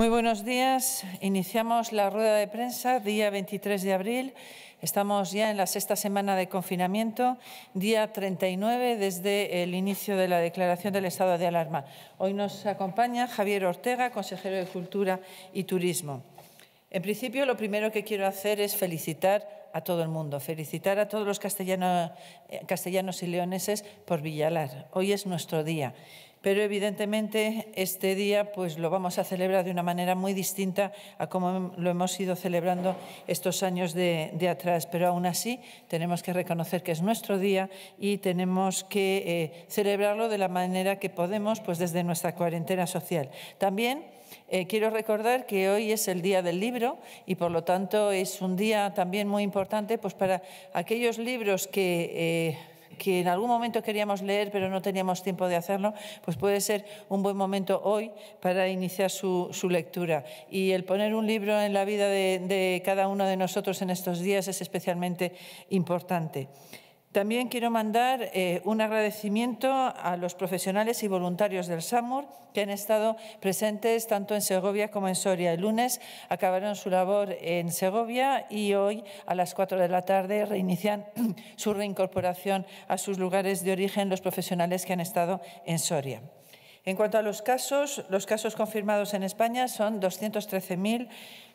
Muy buenos días. Iniciamos la rueda de prensa día 23 de abril. Estamos ya en la sexta semana de confinamiento, día 39 desde el inicio de la declaración del estado de alarma. Hoy nos acompaña Javier Ortega, consejero de Cultura y Turismo. En principio, lo primero que quiero hacer es felicitar a todo el mundo, felicitar a todos los castellanos, eh, castellanos y leoneses por Villalar. Hoy es nuestro día pero evidentemente este día pues lo vamos a celebrar de una manera muy distinta a como lo hemos ido celebrando estos años de, atrás, pero aún así tenemos que reconocer que es nuestro día y tenemos que eh, celebrarlo de la manera que podemos pues desde nuestra cuarentena social. También eh, quiero recordar que hoy es el Día del Libro y por lo tanto es un día también muy importante pues para aquellos libros que... Eh, que en algún momento queríamos leer pero no teníamos tiempo de hacerlo, pues puede ser un buen momento hoy para iniciar su, lectura. Y el poner un libro en la vida de cada uno de nosotros en estos días es especialmente importante. También quiero mandar eh, un agradecimiento a los profesionales y voluntarios del SAMUR que han estado presentes tanto en Segovia como en Soria. El lunes acabaron su labor en Segovia y hoy a las 4 de la tarde reinician su reincorporación a sus lugares de origen los profesionales que han estado en Soria. En cuanto a los casos, los casos confirmados en España son 213.000.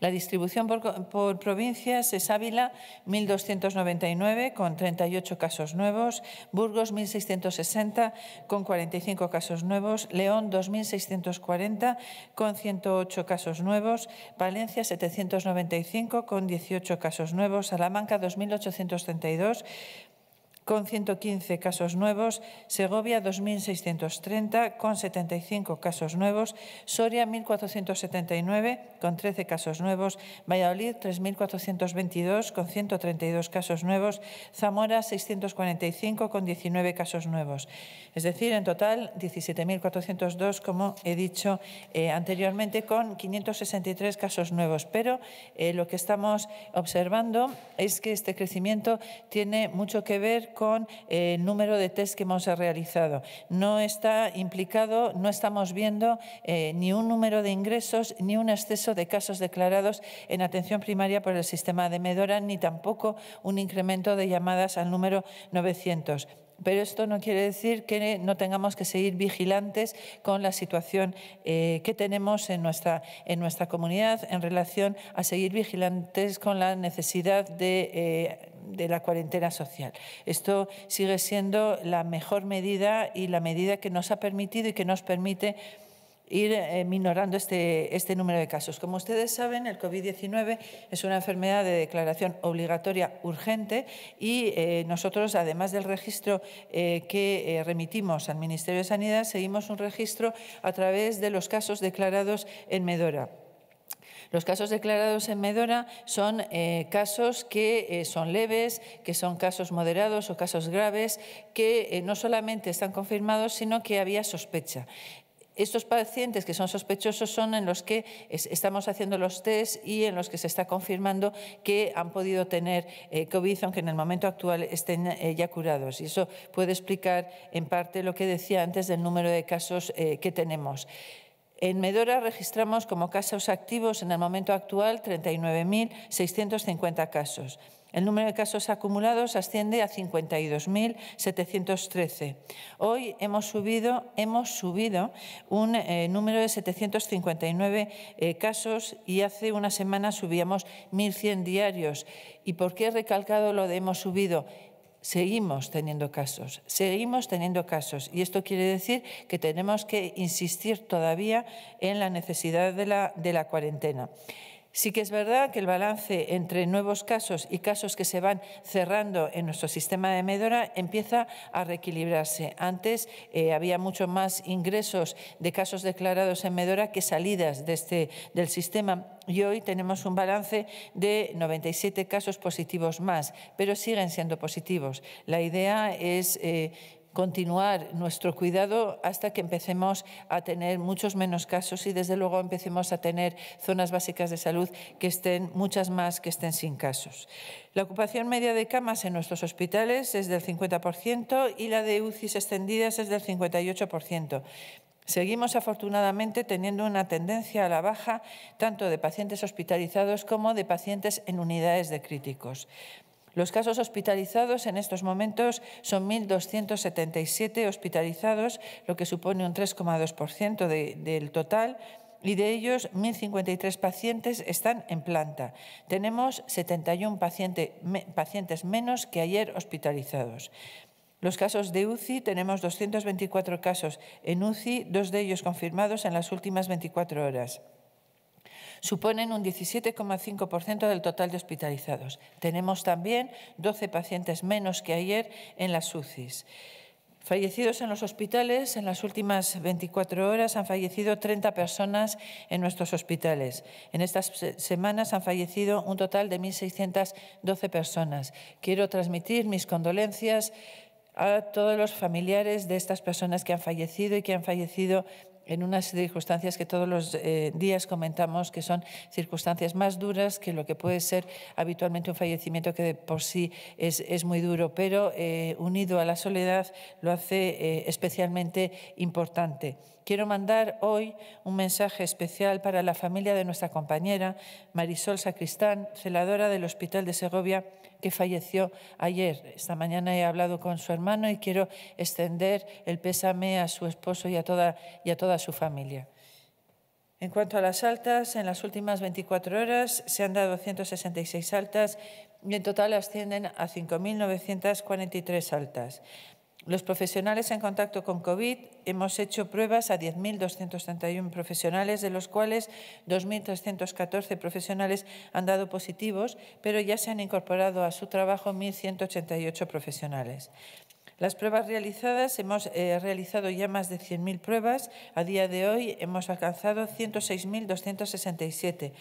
La distribución por, provincias es Ávila 1.299 con 38 casos nuevos, Burgos 1.660 con 45 casos nuevos, León 2.640 con 108 casos nuevos, Valencia 795 con 18 casos nuevos, Salamanca 2.832 con 115 casos nuevos, Segovia 2.630 con 75 casos nuevos, Soria 1.479 con 13 casos nuevos, Valladolid 3.422 con 132 casos nuevos, Zamora 645 con 19 casos nuevos. Es decir, en total 17.402, como he dicho eh, anteriormente, con 563 casos nuevos. Pero eh, lo que estamos observando es que este crecimiento tiene mucho que ver con el eh, número de test que hemos realizado. No está implicado, no estamos viendo eh, ni un número de ingresos ni un exceso de casos declarados en atención primaria por el sistema de Medora, ni tampoco un incremento de llamadas al número 900 pero esto no quiere decir que no tengamos que seguir vigilantes con la situación eh, que tenemos en nuestra, en nuestra comunidad en relación a seguir vigilantes con la necesidad de, eh, de la cuarentena social. Esto sigue siendo la mejor medida y la medida que nos ha permitido y que nos permite ir eh, minorando este, este número de casos. Como ustedes saben, el COVID-19 es una enfermedad de declaración obligatoria urgente y eh, nosotros, además del registro eh, que remitimos al Ministerio de Sanidad, seguimos un registro a través de los casos declarados en Medora. Los casos declarados en Medora son casos que son leves, que son casos moderados o casos graves, que no solamente están confirmados, sino que había sospecha. Estos pacientes que son sospechosos son en los que estamos haciendo los test y en los que se está confirmando que han podido tener eh, COVID, aunque en el momento actual estén eh, ya curados. Y eso puede explicar en parte lo que decía antes del número de casos eh, que tenemos. En Medora registramos como casos activos en el momento actual 39.650 casos. El número de casos acumulados asciende a 52.713. Hoy hemos subido, hemos subido un eh, número de 759 eh, casos y hace una semana subíamos 1.100 diarios. ¿Y por qué he recalcado lo de hemos subido? seguimos teniendo casos, seguimos teniendo casos. Y esto quiere decir que tenemos que insistir todavía en la necesidad de la cuarentena. Sí que es verdad que el balance entre nuevos casos y casos que se van cerrando en nuestro sistema de medora empieza a reequilibrarse. Antes eh, había mucho más ingresos de casos declarados en medora que salidas este, del sistema y hoy tenemos un balance de 97 casos positivos más, pero siguen siendo positivos. La idea es... Eh, continuar nuestro cuidado hasta que empecemos a tener muchos menos casos y desde luego empecemos a tener zonas básicas de salud que estén muchas más que estén sin casos. La ocupación media de camas en nuestros hospitales es del 50% y la de UCIs extendidas es del 58%. Seguimos afortunadamente teniendo una tendencia a la baja tanto de pacientes hospitalizados como de pacientes en unidades de críticos. Los casos hospitalizados en estos momentos son 1.277 hospitalizados, lo que supone un 3,2% del total y de ellos 1.053 pacientes están en planta. Tenemos 71 pacientes menos que ayer hospitalizados. Los casos de UCI, tenemos 224 casos en UCI, dos de ellos confirmados en las últimas 24 horas. Suponen un 17,5% del total de hospitalizados. Tenemos también 12 pacientes menos que ayer en las UCIs. Fallecidos en los hospitales, en las últimas 24 horas han fallecido 30 personas en nuestros hospitales. En estas semanas han fallecido un total de 1.612 personas. Quiero transmitir mis condolencias a todos los familiares de estas personas que han fallecido y que han fallecido en unas circunstancias que todos los eh, días comentamos que son circunstancias más duras que lo que puede ser habitualmente un fallecimiento que por sí es, muy duro, pero eh, unido a la soledad lo hace eh, especialmente importante. Quiero mandar hoy un mensaje especial para la familia de nuestra compañera Marisol Sacristán, celadora del Hospital de Segovia que falleció ayer. Esta mañana he hablado con su hermano y quiero extender el pésame a su esposo y a toda, y toda su familia. En cuanto a las altas, en las últimas 24 horas se han dado 166 altas y en total ascienden a 5.943 altas. Los profesionales en contacto con COVID hemos hecho pruebas a 10.231 profesionales, de los cuales 2.314 profesionales han dado positivos, pero ya se han incorporado a su trabajo 1.188 profesionales. Las pruebas realizadas, hemos eh, realizado ya más de 100.000 pruebas. A día de hoy hemos alcanzado 106.267,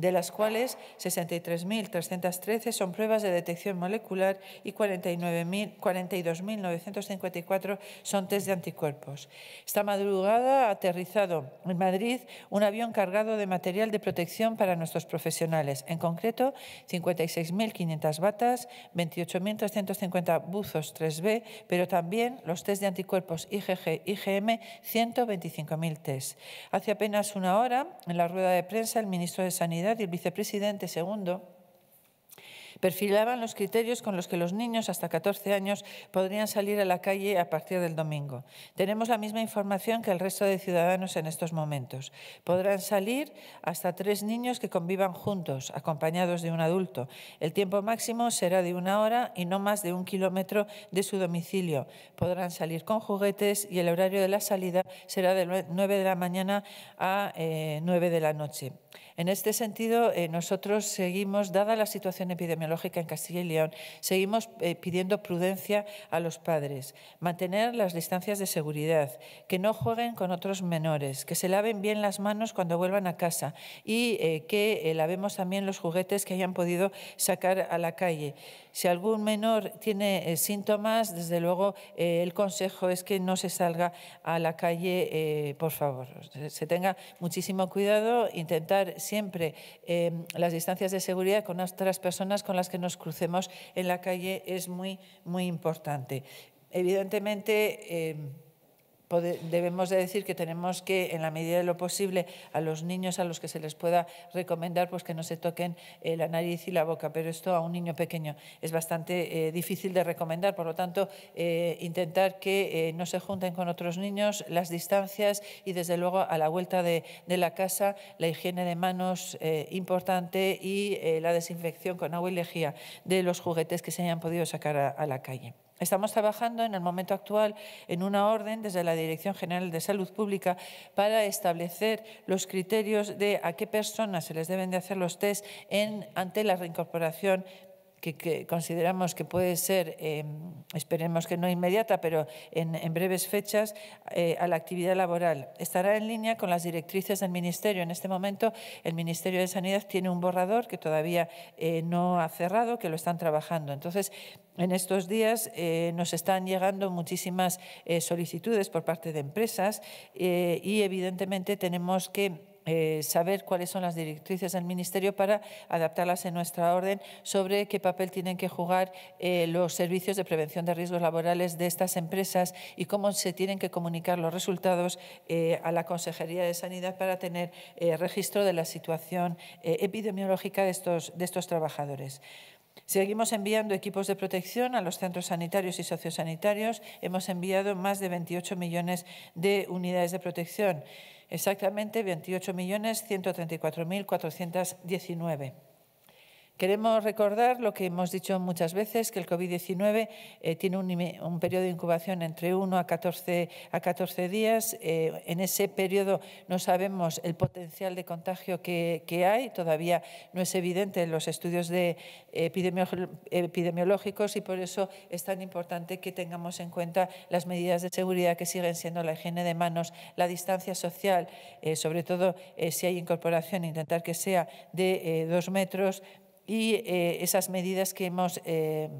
de las cuales 63.313 son pruebas de detección molecular y 42.954 son test de anticuerpos. Esta madrugada ha aterrizado en Madrid un avión cargado de material de protección para nuestros profesionales, en concreto 56.500 batas, 28.350 buzos 3B, pero también los test de anticuerpos IgG, IgM, 125.000 test. Hace apenas una hora, en la rueda de prensa, el ministro de Sanidad y el vicepresidente segundo perfilaban los criterios con los que los niños hasta 14 años podrían salir a la calle a partir del domingo. Tenemos la misma información que el resto de ciudadanos en estos momentos. Podrán salir hasta tres niños que convivan juntos, acompañados de un adulto. El tiempo máximo será de una hora y no más de un kilómetro de su domicilio. Podrán salir con juguetes y el horario de la salida será de 9 de la mañana a 9 eh, de la noche. En este sentido, eh, nosotros seguimos, dada la situación epidemiológica en Castilla y León, seguimos eh, pidiendo prudencia a los padres, mantener las distancias de seguridad, que no jueguen con otros menores, que se laven bien las manos cuando vuelvan a casa y eh, que lavemos también los juguetes que hayan podido sacar a la calle. Si algún menor tiene eh, síntomas, desde luego eh, el consejo es que no se salga a la calle, eh, por favor. Se tenga muchísimo cuidado, intentar siempre em, las distancias de seguridad con otras personas con las que nos crucemos en la calle es muy, muy importante. Evidentemente, em, debemos de decir que tenemos que, en la medida de lo posible, a los niños a los que se les pueda recomendar pues que no se toquen eh, la nariz y la boca, pero esto a un niño pequeño es bastante eh, difícil de recomendar, por lo tanto, eh, intentar que no se junten con otros niños, las distancias y, desde luego, a la vuelta de, la casa, la higiene de manos importante y la desinfección con agua y lejía de los juguetes que se hayan podido sacar a la calle. Estamos trabajando en el momento actual en una orden desde la Dirección General de Salud Pública para establecer los criterios de a qué personas se les deben de hacer los test ante la reincorporación que, consideramos que puede ser, em, esperemos que no inmediata, pero en, breves fechas, eh, a la actividad laboral. Estará en línea con las directrices del Ministerio. En este momento, el Ministerio de Sanidad tiene un borrador que todavía eh, no ha cerrado, que lo están trabajando. Entonces, en estos días eh, nos están llegando muchísimas solicitudes por parte de empresas y evidentemente tenemos que eh, saber cuáles son las directrices del Ministerio para adaptarlas en nuestra orden sobre qué papel tienen que jugar eh, los servicios de prevención de riesgos laborales de estas empresas y cómo se tienen que comunicar los resultados eh, a la Consejería de Sanidad para tener registro de la situación epidemiológica de estos, de estos trabajadores. Seguimos enviando equipos de protección a los centros sanitarios y sociosanitarios. Hemos enviado más de 28 millones de unidades de protección. Exactamente veintiocho millones ciento treinta y cuatro mil cuatrocientos diecinueve. Queremos recordar lo que hemos dicho muchas veces, que el COVID-19 eh, tiene un, periodo de incubación entre 1 a 14, días. Eh, en ese periodo no sabemos el potencial de contagio que, hay, todavía no es evidente en los estudios eh, epidemiológicos y por eso es tan importante que tengamos en cuenta las medidas de seguridad que siguen siendo la higiene de manos, la distancia social, sobre todo si hay incorporación, intentar que sea de dos metros y eh, esas medidas que hemos eh,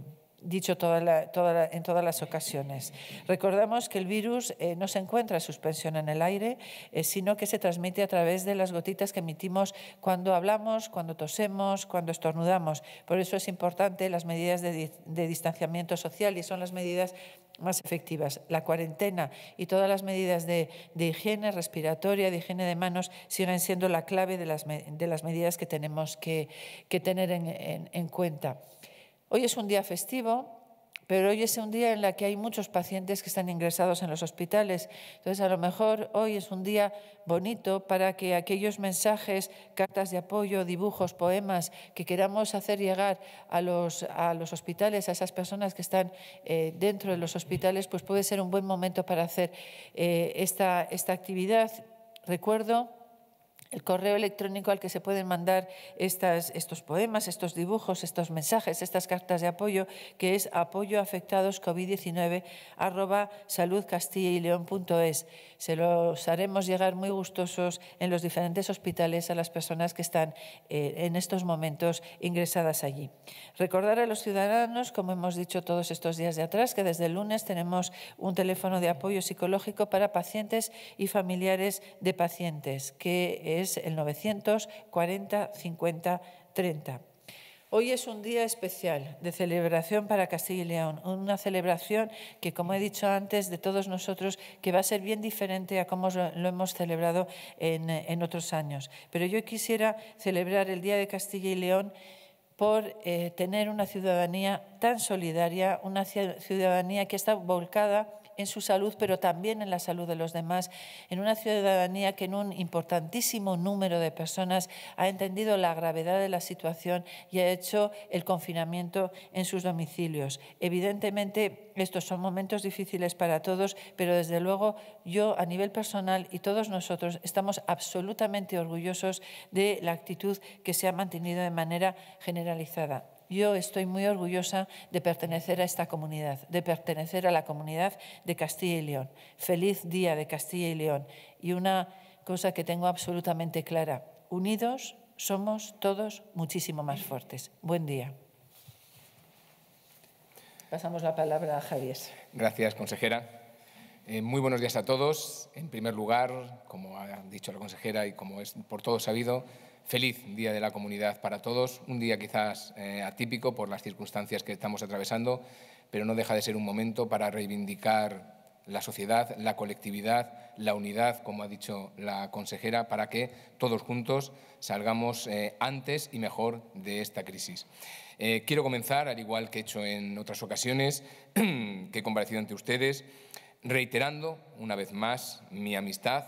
dicho en todas las ocasiones. Recordamos que el virus eh, no se encuentra en suspensión en el aire, eh, sino que se transmite a través de las gotitas que emitimos cuando hablamos, cuando tosemos, cuando estornudamos. Por eso es importante las medidas de, distanciamiento social y son las medidas más efectivas. La cuarentena y todas las medidas de, higiene respiratoria, de higiene de manos, siguen siendo la clave de las, medidas que tenemos que, tener en cuenta. Hoy es un día festivo, pero hoy es un día en el que hay muchos pacientes que están ingresados en los hospitales. Entonces, a lo mejor hoy es un día bonito para que aquellos mensajes, cartas de apoyo, dibujos, poemas que queramos hacer llegar a los, a los hospitales, a esas personas que están eh, dentro de los hospitales, pues puede ser un buen momento para hacer eh, esta, esta actividad. Recuerdo el correo electrónico al que se pueden mandar estos poemas, estos dibujos, estos mensajes, estas cartas de apoyo, que es apoyoafectadoscovid19 arroba Se los haremos llegar muy gustosos en los diferentes hospitales a las personas que están eh, en estos momentos ingresadas allí. Recordar a los ciudadanos, como hemos dicho todos estos días de atrás, que desde el lunes tenemos un teléfono de apoyo psicológico para pacientes y familiares de pacientes, que es el 940-50-30. Hoy es un día especial de celebración para Castilla y León, una celebración que, como he dicho antes, de todos nosotros, que va a ser bien diferente a cómo lo hemos celebrado en, otros años. Pero yo quisiera celebrar el Día de Castilla y León por eh, tener una ciudadanía tan solidaria, una ciudadanía que está volcada en su salud, pero también en la salud de los demás, en una ciudadanía que en un importantísimo número de personas ha entendido la gravedad de la situación y ha hecho el confinamiento en sus domicilios. Evidentemente, estos son momentos difíciles para todos, pero desde luego yo a nivel personal y todos nosotros estamos absolutamente orgullosos de la actitud que se ha mantenido de manera generalizada yo estoy muy orgullosa de pertenecer a esta comunidad, de pertenecer a la comunidad de Castilla y León. Feliz día de Castilla y León. Y una cosa que tengo absolutamente clara, unidos somos todos muchísimo más fuertes. Buen día. Pasamos la palabra a Javier. Gracias, consejera. Eh, muy buenos días a todos. En primer lugar, como ha dicho la consejera y como es por todo sabido, Feliz Día de la Comunidad para todos, un día quizás eh, atípico por las circunstancias que estamos atravesando, pero no deja de ser un momento para reivindicar la sociedad, la colectividad, la unidad, como ha dicho la consejera, para que todos juntos salgamos eh, antes y mejor de esta crisis. Eh, quiero comenzar, al igual que he hecho en otras ocasiones que he comparecido ante ustedes, reiterando una vez más mi amistad,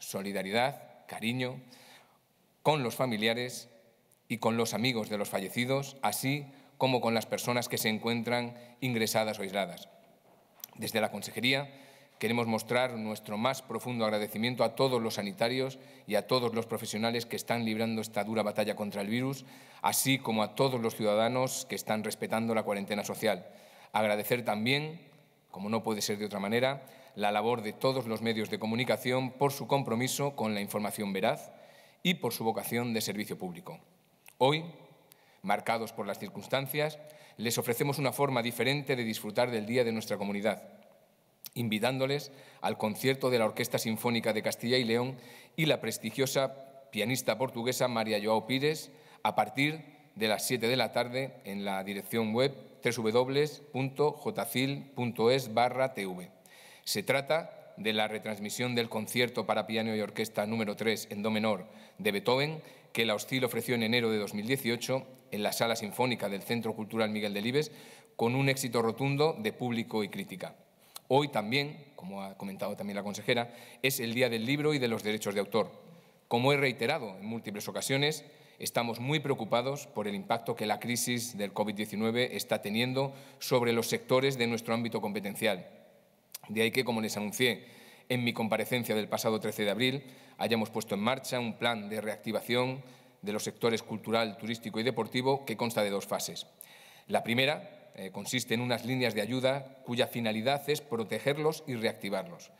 solidaridad, cariño, con los familiares y con los amigos de los fallecidos, así como con las personas que se encuentran ingresadas o aisladas. Desde la Consejería queremos mostrar nuestro más profundo agradecimiento a todos los sanitarios y a todos los profesionales que están librando esta dura batalla contra el virus, así como a todos los ciudadanos que están respetando la cuarentena social. Agradecer también, como no puede ser de otra manera, la labor de todos los medios de comunicación por su compromiso con la información veraz, y por su vocación de servicio público. Hoy, marcados por las circunstancias, les ofrecemos una forma diferente de disfrutar del Día de nuestra comunidad, invitándoles al concierto de la Orquesta Sinfónica de Castilla y León y la prestigiosa pianista portuguesa María Joao Pires a partir de las 7 de la tarde en la dirección web www.jcil.es barra tv. Se trata de la retransmisión del concierto para piano y orquesta número 3 en do menor de Beethoven, que la Hostil ofreció en enero de 2018 en la Sala Sinfónica del Centro Cultural Miguel Delibes, con un éxito rotundo de público y crítica. Hoy también, como ha comentado también la consejera, es el Día del Libro y de los Derechos de Autor. Como he reiterado en múltiples ocasiones, estamos muy preocupados por el impacto que la crisis del COVID-19 está teniendo sobre los sectores de nuestro ámbito competencial de ahí que, como les anuncié en mi comparecencia del pasado 13 de abril, hayamos puesto en marcha un plan de reactivación de los sectores cultural, turístico y deportivo que consta de dos fases. La primera eh, consiste en unas líneas de ayuda cuya finalidad es protegerlos y reactivarlos.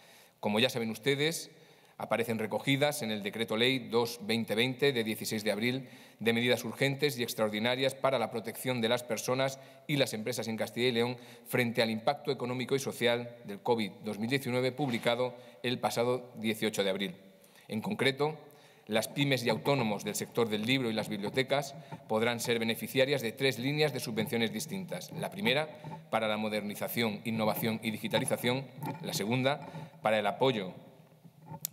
Como ya saben ustedes, aparecen recogidas en el Decreto Ley 2-2020 de 16 de abril de medidas urgentes y extraordinarias para la protección de las personas y las empresas en Castilla y León frente al impacto económico y social del COVID-2019 publicado el pasado 18 de abril. En concreto, las pymes y autónomos del sector del libro y las bibliotecas podrán ser beneficiarias de tres líneas de subvenciones distintas. La primera, para la modernización, innovación y digitalización. La segunda, para el apoyo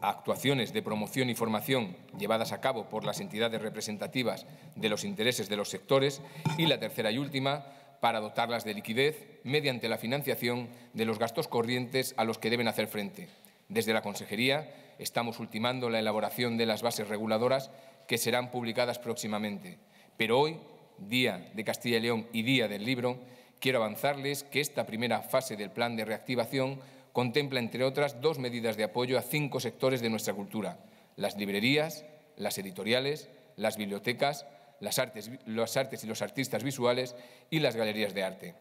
actuaciones de promoción y formación llevadas a cabo por las entidades representativas de los intereses de los sectores y la tercera y última, para dotarlas de liquidez mediante la financiación de los gastos corrientes a los que deben hacer frente. Desde la Consejería estamos ultimando la elaboración de las bases reguladoras que serán publicadas próximamente, pero hoy, Día de Castilla y León y Día del Libro, quiero avanzarles que esta primera fase del plan de reactivación contempla, entre otras, dos medidas de apoyo a cinco sectores de nuestra cultura, las librerías, las editoriales, las bibliotecas, las artes, y los artistas visuales y las galerías de arte.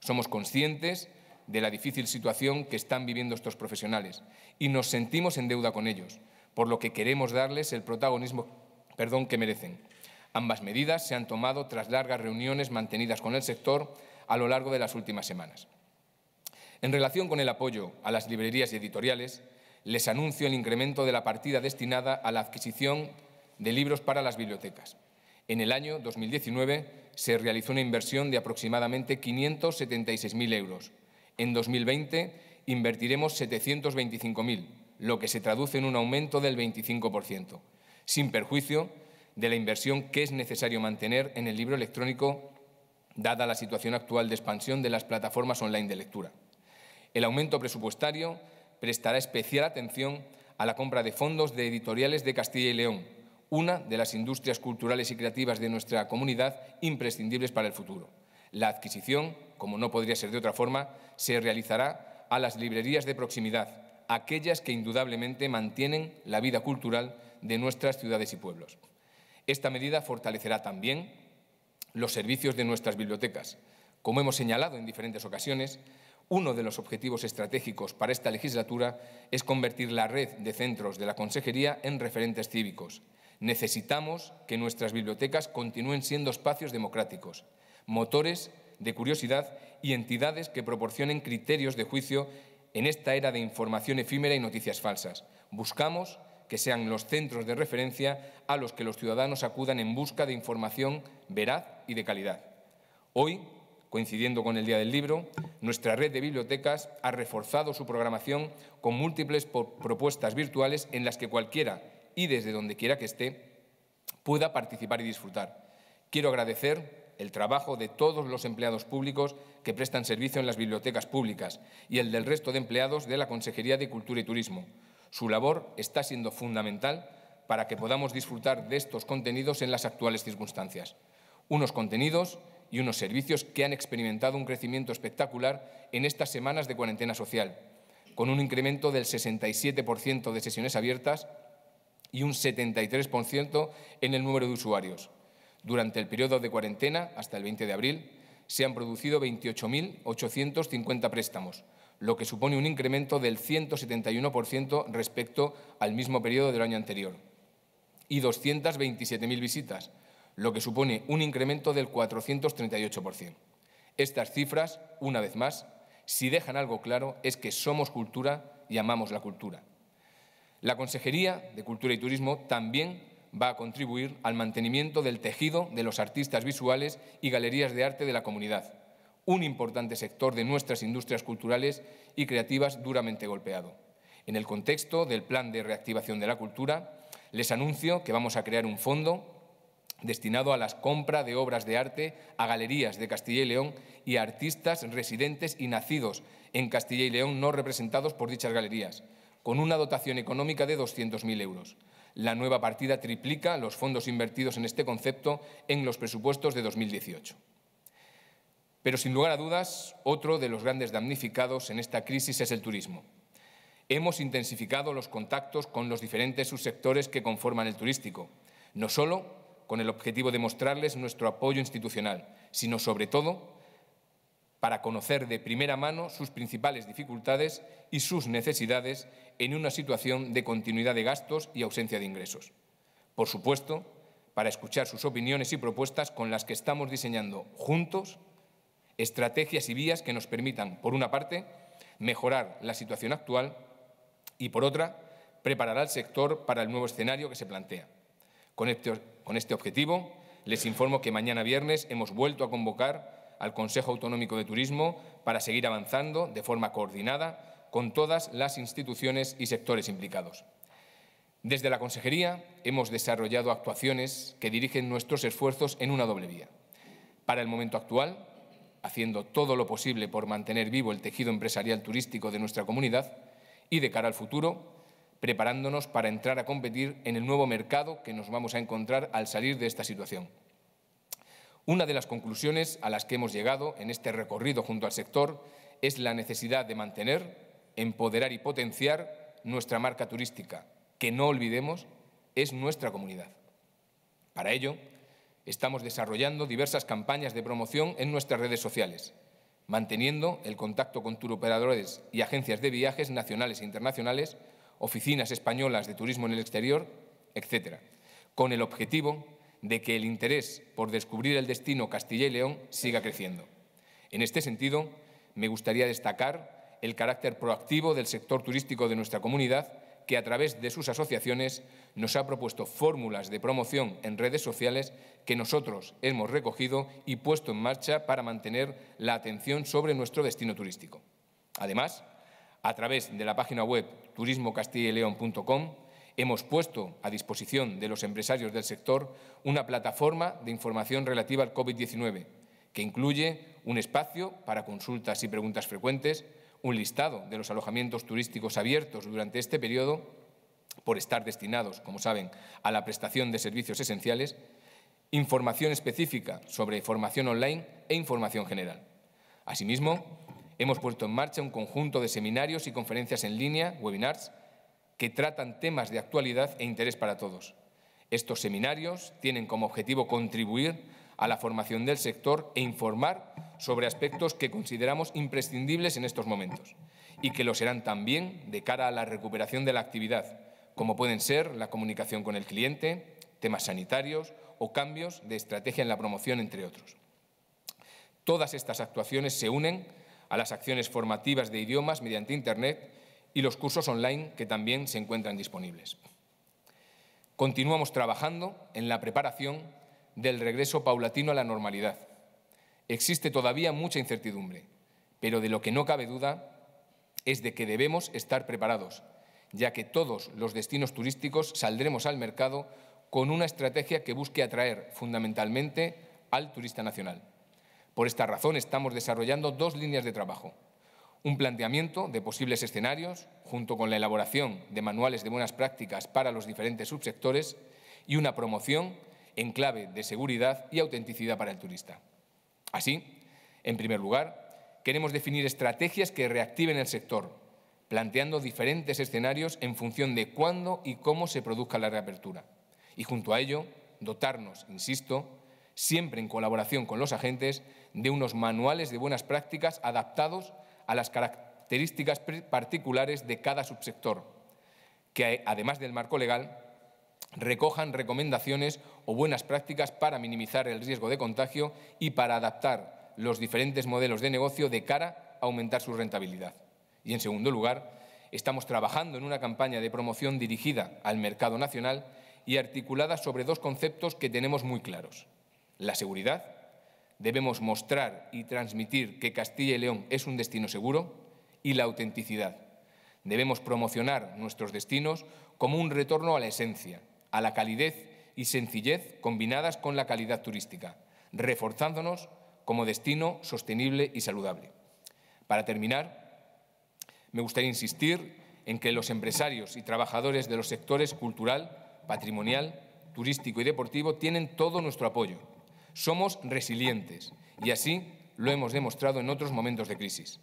Somos conscientes de la difícil situación que están viviendo estos profesionales y nos sentimos en deuda con ellos, por lo que queremos darles el protagonismo perdón, que merecen. Ambas medidas se han tomado tras largas reuniones mantenidas con el sector a lo largo de las últimas semanas. En relación con el apoyo a las librerías y editoriales, les anuncio el incremento de la partida destinada a la adquisición de libros para las bibliotecas. En el año 2019 se realizó una inversión de aproximadamente 576.000 euros. En 2020 invertiremos 725.000, lo que se traduce en un aumento del 25%, sin perjuicio de la inversión que es necesario mantener en el libro electrónico, dada la situación actual de expansión de las plataformas online de lectura. El aumento presupuestario prestará especial atención a la compra de fondos de editoriales de Castilla y León, una de las industrias culturales y creativas de nuestra comunidad imprescindibles para el futuro. La adquisición, como no podría ser de otra forma, se realizará a las librerías de proximidad, aquellas que indudablemente mantienen la vida cultural de nuestras ciudades y pueblos. Esta medida fortalecerá también los servicios de nuestras bibliotecas. Como hemos señalado en diferentes ocasiones, uno de los objetivos estratégicos para esta legislatura es convertir la red de centros de la Consejería en referentes cívicos. Necesitamos que nuestras bibliotecas continúen siendo espacios democráticos, motores de curiosidad y entidades que proporcionen criterios de juicio en esta era de información efímera y noticias falsas. Buscamos que sean los centros de referencia a los que los ciudadanos acudan en busca de información veraz y de calidad. Hoy coincidiendo con el Día del Libro, nuestra red de bibliotecas ha reforzado su programación con múltiples propuestas virtuales en las que cualquiera y desde donde quiera que esté pueda participar y disfrutar. Quiero agradecer el trabajo de todos los empleados públicos que prestan servicio en las bibliotecas públicas y el del resto de empleados de la Consejería de Cultura y Turismo. Su labor está siendo fundamental para que podamos disfrutar de estos contenidos en las actuales circunstancias. Unos contenidos y unos servicios que han experimentado un crecimiento espectacular en estas semanas de cuarentena social, con un incremento del 67% de sesiones abiertas y un 73% en el número de usuarios. Durante el periodo de cuarentena, hasta el 20 de abril, se han producido 28.850 préstamos, lo que supone un incremento del 171% respecto al mismo periodo del año anterior, y 227.000 visitas, lo que supone un incremento del 438%. Estas cifras, una vez más, si dejan algo claro, es que somos cultura y amamos la cultura. La Consejería de Cultura y Turismo también va a contribuir al mantenimiento del tejido de los artistas visuales y galerías de arte de la comunidad, un importante sector de nuestras industrias culturales y creativas duramente golpeado. En el contexto del Plan de Reactivación de la Cultura, les anuncio que vamos a crear un fondo destinado a las compras de obras de arte a galerías de Castilla y León y a artistas residentes y nacidos en Castilla y León no representados por dichas galerías, con una dotación económica de 200.000 euros. La nueva partida triplica los fondos invertidos en este concepto en los presupuestos de 2018. Pero sin lugar a dudas, otro de los grandes damnificados en esta crisis es el turismo. Hemos intensificado los contactos con los diferentes subsectores que conforman el turístico, no solo con el objetivo de mostrarles nuestro apoyo institucional, sino sobre todo para conocer de primera mano sus principales dificultades y sus necesidades en una situación de continuidad de gastos y ausencia de ingresos. Por supuesto, para escuchar sus opiniones y propuestas con las que estamos diseñando juntos estrategias y vías que nos permitan, por una parte, mejorar la situación actual y, por otra, preparar al sector para el nuevo escenario que se plantea. Con este objetivo, les informo que mañana viernes hemos vuelto a convocar al Consejo Autonómico de Turismo para seguir avanzando de forma coordinada con todas las instituciones y sectores implicados. Desde la Consejería hemos desarrollado actuaciones que dirigen nuestros esfuerzos en una doble vía. Para el momento actual, haciendo todo lo posible por mantener vivo el tejido empresarial turístico de nuestra comunidad y de cara al futuro, preparándonos para entrar a competir en el nuevo mercado que nos vamos a encontrar al salir de esta situación. Una de las conclusiones a las que hemos llegado en este recorrido junto al sector es la necesidad de mantener, empoderar y potenciar nuestra marca turística, que no olvidemos es nuestra comunidad. Para ello, estamos desarrollando diversas campañas de promoción en nuestras redes sociales, manteniendo el contacto con turoperadores y agencias de viajes nacionales e internacionales oficinas españolas de turismo en el exterior, etcétera, con el objetivo de que el interés por descubrir el destino Castilla y León siga creciendo. En este sentido, me gustaría destacar el carácter proactivo del sector turístico de nuestra comunidad, que a través de sus asociaciones nos ha propuesto fórmulas de promoción en redes sociales que nosotros hemos recogido y puesto en marcha para mantener la atención sobre nuestro destino turístico. Además, a través de la página web turismocastilleleón.com, hemos puesto a disposición de los empresarios del sector una plataforma de información relativa al COVID-19, que incluye un espacio para consultas y preguntas frecuentes, un listado de los alojamientos turísticos abiertos durante este periodo por estar destinados, como saben, a la prestación de servicios esenciales, información específica sobre formación online e información general. Asimismo, Hemos puesto en marcha un conjunto de seminarios y conferencias en línea, webinars, que tratan temas de actualidad e interés para todos. Estos seminarios tienen como objetivo contribuir a la formación del sector e informar sobre aspectos que consideramos imprescindibles en estos momentos y que lo serán también de cara a la recuperación de la actividad, como pueden ser la comunicación con el cliente, temas sanitarios o cambios de estrategia en la promoción, entre otros. Todas estas actuaciones se unen a las acciones formativas de idiomas mediante Internet y los cursos online que también se encuentran disponibles. Continuamos trabajando en la preparación del regreso paulatino a la normalidad. Existe todavía mucha incertidumbre, pero de lo que no cabe duda es de que debemos estar preparados, ya que todos los destinos turísticos saldremos al mercado con una estrategia que busque atraer fundamentalmente al turista nacional. Por esta razón estamos desarrollando dos líneas de trabajo. Un planteamiento de posibles escenarios, junto con la elaboración de manuales de buenas prácticas para los diferentes subsectores y una promoción en clave de seguridad y autenticidad para el turista. Así, en primer lugar, queremos definir estrategias que reactiven el sector, planteando diferentes escenarios en función de cuándo y cómo se produzca la reapertura. Y junto a ello, dotarnos, insisto, siempre en colaboración con los agentes de unos manuales de buenas prácticas adaptados a las características particulares de cada subsector, que además del marco legal, recojan recomendaciones o buenas prácticas para minimizar el riesgo de contagio y para adaptar los diferentes modelos de negocio de cara a aumentar su rentabilidad. Y, en segundo lugar, estamos trabajando en una campaña de promoción dirigida al mercado nacional y articulada sobre dos conceptos que tenemos muy claros, la seguridad debemos mostrar y transmitir que Castilla y León es un destino seguro y la autenticidad. Debemos promocionar nuestros destinos como un retorno a la esencia, a la calidez y sencillez combinadas con la calidad turística, reforzándonos como destino sostenible y saludable. Para terminar, me gustaría insistir en que los empresarios y trabajadores de los sectores cultural, patrimonial, turístico y deportivo tienen todo nuestro apoyo somos resilientes y así lo hemos demostrado en otros momentos de crisis.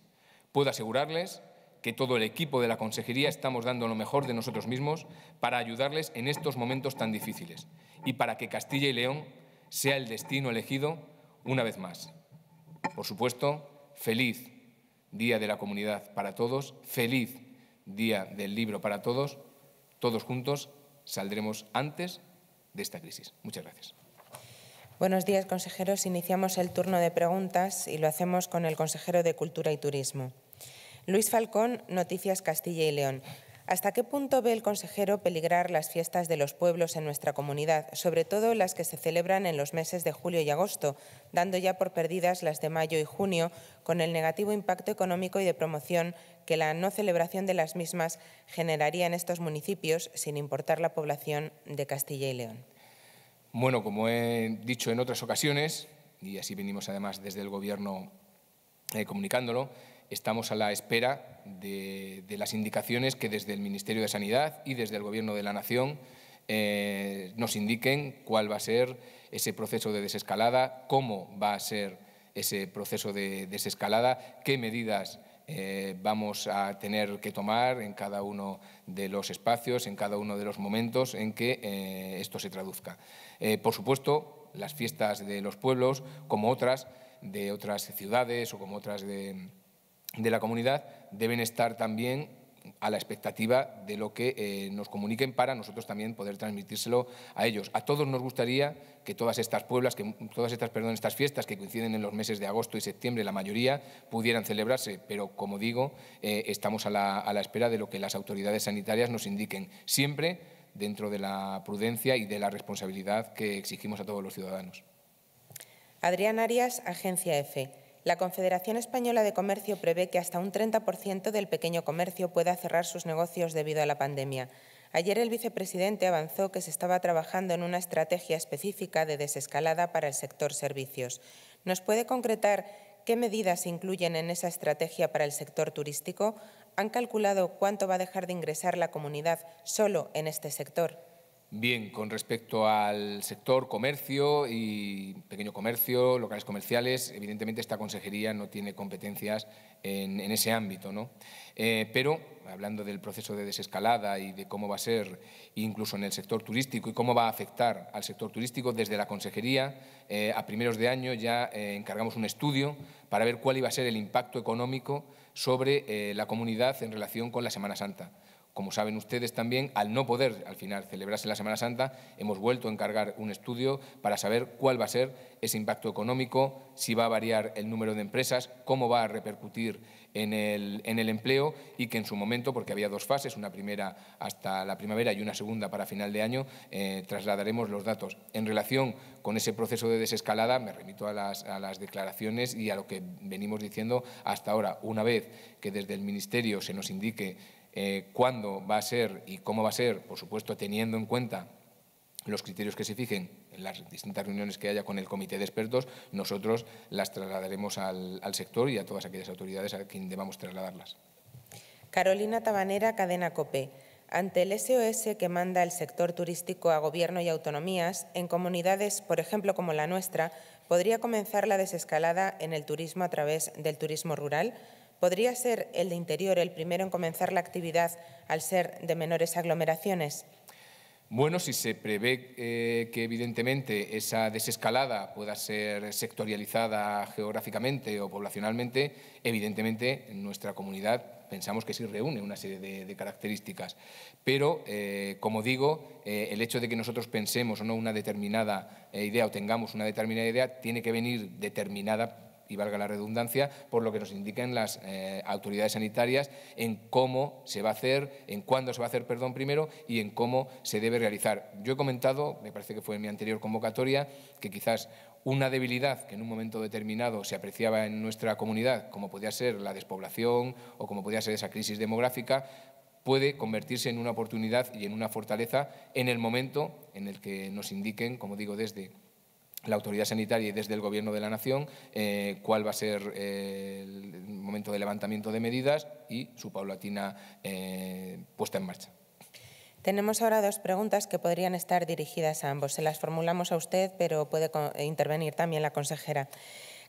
Puedo asegurarles que todo el equipo de la Consejería estamos dando lo mejor de nosotros mismos para ayudarles en estos momentos tan difíciles y para que Castilla y León sea el destino elegido una vez más. Por supuesto, feliz Día de la Comunidad para todos, feliz Día del Libro para todos. Todos juntos saldremos antes de esta crisis. Muchas gracias. Buenos días, consejeros. Iniciamos el turno de preguntas y lo hacemos con el consejero de Cultura y Turismo. Luis Falcón, Noticias Castilla y León. ¿Hasta qué punto ve el consejero peligrar las fiestas de los pueblos en nuestra comunidad, sobre todo las que se celebran en los meses de julio y agosto, dando ya por perdidas las de mayo y junio, con el negativo impacto económico y de promoción que la no celebración de las mismas generaría en estos municipios, sin importar la población de Castilla y León? Bueno, como he dicho en otras ocasiones, y así venimos además desde el Gobierno eh, comunicándolo, estamos a la espera de, las indicaciones que desde el Ministerio de Sanidad y desde el Gobierno de la Nación eh, nos indiquen cuál va a ser ese proceso de desescalada, cómo va a ser ese proceso de desescalada, qué medidas eh, vamos a tener que tomar en cada uno de los espacios, en cada uno de los momentos en que eh, esto se traduzca. Eh, por supuesto, las fiestas de los pueblos, como otras de otras ciudades o como otras de, de la comunidad, deben estar también a la expectativa de lo que eh, nos comuniquen para nosotros también poder transmitírselo a ellos. A todos nos gustaría que todas estas pueblas, que todas estas, perdón, estas fiestas que coinciden en los meses de agosto y septiembre, la mayoría, pudieran celebrarse, pero como digo, eh, estamos a la, a la espera de lo que las autoridades sanitarias nos indiquen, siempre dentro de la prudencia y de la responsabilidad que exigimos a todos los ciudadanos. Adrián Arias, Agencia EFE. La Confederación Española de Comercio prevé que hasta un 30% del pequeño comercio pueda cerrar sus negocios debido a la pandemia. Ayer el vicepresidente avanzó que se estaba trabajando en una estrategia específica de desescalada para el sector servicios. ¿Nos puede concretar qué medidas se incluyen en esa estrategia para el sector turístico? ¿Han calculado cuánto va a dejar de ingresar la comunidad solo en este sector? Bien, con respecto al sector comercio y pequeño comercio, locales comerciales, evidentemente esta consejería no tiene competencias en, ese ámbito, ¿no? Eh, pero, hablando del proceso de desescalada y de cómo va a ser incluso en el sector turístico y cómo va a afectar al sector turístico, desde la consejería eh, a primeros de año ya eh, encargamos un estudio para ver cuál iba a ser el impacto económico sobre la comunidad en relación con la Semana Santa como saben ustedes también, al no poder al final celebrarse la Semana Santa, hemos vuelto a encargar un estudio para saber cuál va a ser ese impacto económico, si va a variar el número de empresas, cómo va a repercutir en el, empleo y que en su momento, porque había dos fases, una primera hasta la primavera y una segunda para final de año, eh, trasladaremos los datos. En relación con ese proceso de desescalada, me remito a las, a las declaraciones y a lo que venimos diciendo hasta ahora. Una vez que desde el Ministerio se nos indique eh, cuándo va a ser y cómo va a ser, por supuesto teniendo en cuenta los criterios que se fijen en las distintas reuniones que haya con el comité de expertos, nosotros las trasladaremos al, al sector y a todas aquellas autoridades a quien debamos trasladarlas. Carolina Tabanera, Cadena COPE. Ante el SOS que manda el sector turístico a Gobierno y autonomías, en comunidades, por ejemplo, como la nuestra, ¿podría comenzar la desescalada en el turismo a través del turismo rural? ¿Podría ser el de interior el primero en comenzar la actividad al ser de menores aglomeraciones? Bueno, si se prevé eh, que evidentemente esa desescalada pueda ser sectorializada geográficamente o poblacionalmente, evidentemente en nuestra comunidad pensamos que sí reúne una serie de, características. Pero, eh, como digo, eh, el hecho de que nosotros pensemos o no una determinada idea o tengamos una determinada idea tiene que venir determinada y valga la redundancia, por lo que nos indiquen las eh, autoridades sanitarias en cómo se va a hacer, en cuándo se va a hacer, perdón, primero, y en cómo se debe realizar. Yo he comentado, me parece que fue en mi anterior convocatoria, que quizás una debilidad que en un momento determinado se apreciaba en nuestra comunidad, como podía ser la despoblación o como podía ser esa crisis demográfica, puede convertirse en una oportunidad y en una fortaleza en el momento en el que nos indiquen, como digo, desde la autoridad sanitaria y desde el Gobierno de la Nación eh, cuál va a ser eh, el momento de levantamiento de medidas y su paulatina eh, puesta en marcha. Tenemos ahora dos preguntas que podrían estar dirigidas a ambos. Se las formulamos a usted, pero puede intervenir también la consejera.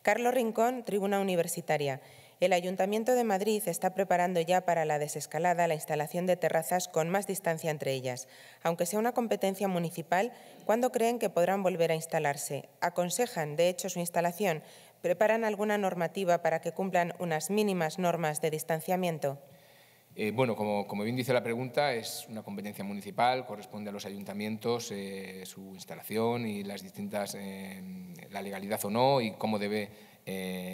Carlos Rincón, Tribuna Universitaria. El Ayuntamiento de Madrid está preparando ya para la desescalada la instalación de terrazas con más distancia entre ellas. Aunque sea una competencia municipal, ¿cuándo creen que podrán volver a instalarse? ¿Aconsejan, de hecho, su instalación? ¿Preparan alguna normativa para que cumplan unas mínimas normas de distanciamiento? Eh, bueno, como, bien dice la pregunta, es una competencia municipal, corresponde a los ayuntamientos eh, su instalación y las distintas, eh, la legalidad o no y cómo, debe,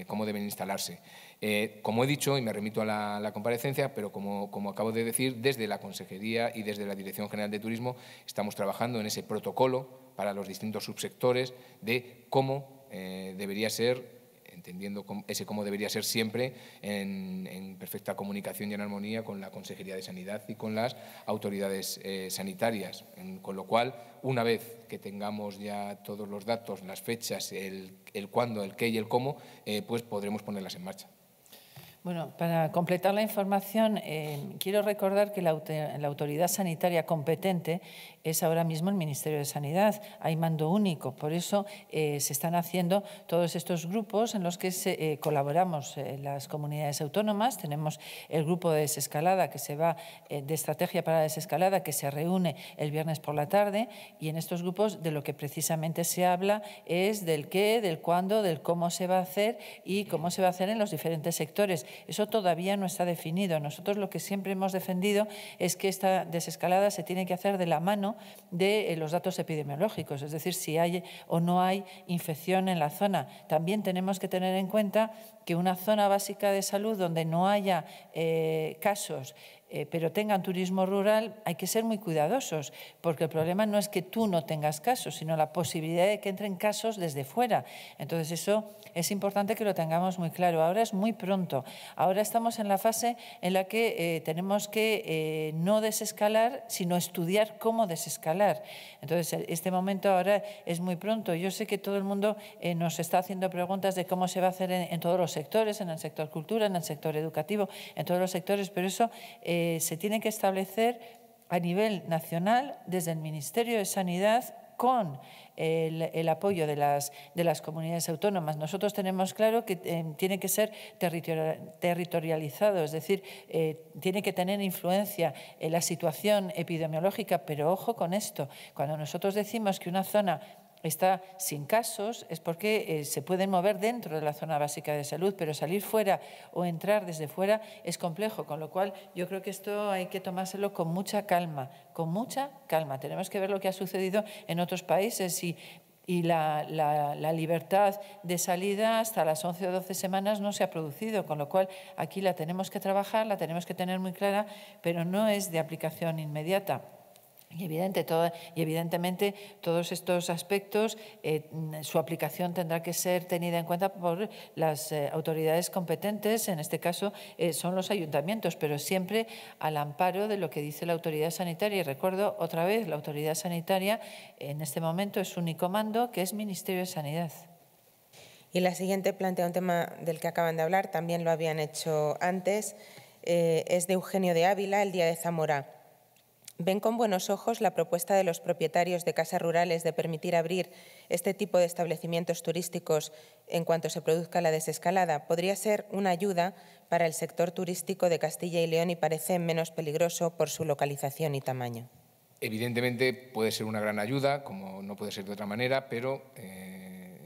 cómo deben instalarse. Eh, como he dicho, y me remito a la, comparecencia, pero como, acabo de decir, desde la Consejería y desde la Dirección General de Turismo estamos trabajando en ese protocolo para los distintos subsectores de cómo eh, debería ser entendiendo ese cómo debería ser siempre, en, perfecta comunicación y en armonía con la Consejería de Sanidad y con las autoridades eh, sanitarias. con lo cual, una vez que tengamos ya todos los datos, las fechas, el, cuándo, el qué y el cómo, pues podremos ponerlas en marcha. Bueno, para completar la información, eh, quiero recordar que la, la, autoridad sanitaria competente es ahora mismo el Ministerio de Sanidad. Hay mando único, por eso eh, se están haciendo todos estos grupos en los que eh, colaboramos eh, las comunidades autónomas. Tenemos el grupo de desescalada que se va de estrategia para la desescalada que se reúne el viernes por la tarde y en estos grupos de lo que precisamente se habla es del qué, del cuándo, del cómo se va a hacer y cómo se va a hacer en los diferentes sectores. Eso todavía no está definido. Nosotros lo que siempre hemos defendido es que esta desescalada se tiene que hacer de la mano de eh, los datos epidemiológicos, es decir, si hay o no hay infección en la zona. También tenemos que tener en cuenta que una zona básica de salud donde no haya eh, casos eh, pero tengan turismo rural, hay que ser muy cuidadosos, porque el problema no es que tú no tengas casos, sino la posibilidad de que entren casos desde fuera. Entonces eso es importante que lo tengamos muy claro. Ahora es muy pronto. Ahora estamos en la fase en la que eh, tenemos que eh, no desescalar, sino estudiar cómo desescalar. Entonces e, este momento ahora es muy pronto. Yo sé que todo el mundo nos está haciendo preguntas de cómo se va a hacer en, todos los sectores, en el sector cultura, en el sector educativo, en todos los sectores, pero eso... Eh, se tiene que establecer a nivel nacional desde el Ministerio de Sanidad con el, apoyo de las, de las comunidades autónomas. Nosotros tenemos claro que eh, tiene que ser territorializado, es decir, eh, tiene que tener influencia en la situación epidemiológica, pero ojo con esto, cuando nosotros decimos que una zona está sin casos es porque eh, se pueden mover dentro de la zona básica de salud, pero salir fuera o entrar desde fuera es complejo, con lo cual yo creo que esto hay que tomárselo con mucha calma, con mucha calma. Tenemos que ver lo que ha sucedido en otros países y la, la, libertad de salida hasta las 11 o 12 semanas no se ha producido, con lo cual aquí la tenemos que trabajar, la tenemos que tener muy clara, pero no es de aplicación inmediata. Y, evidentemente todos estos aspectos, eh, su aplicación tendrá que ser tenida en cuenta por las eh, autoridades competentes, en este caso eh, son los ayuntamientos, pero siempre al amparo de lo que dice la autoridad sanitaria. Y recuerdo otra vez, la autoridad sanitaria en este momento es único mando, que es Ministerio de Sanidad. Y la siguiente plantea un tema del que acaban de hablar, también lo habían hecho antes, es de Eugenio de Ávila, el Día de Zamora ven con buenos ojos la propuesta de los propietarios de casas rurales de permitir abrir este tipo de establecimientos turísticos en cuanto se produzca la desescalada. Podría ser una ayuda para el sector turístico de Castilla y León y parece menos peligroso por su localización y tamaño. Evidentemente puede ser una gran ayuda, como no puede ser de otra manera, pero eh,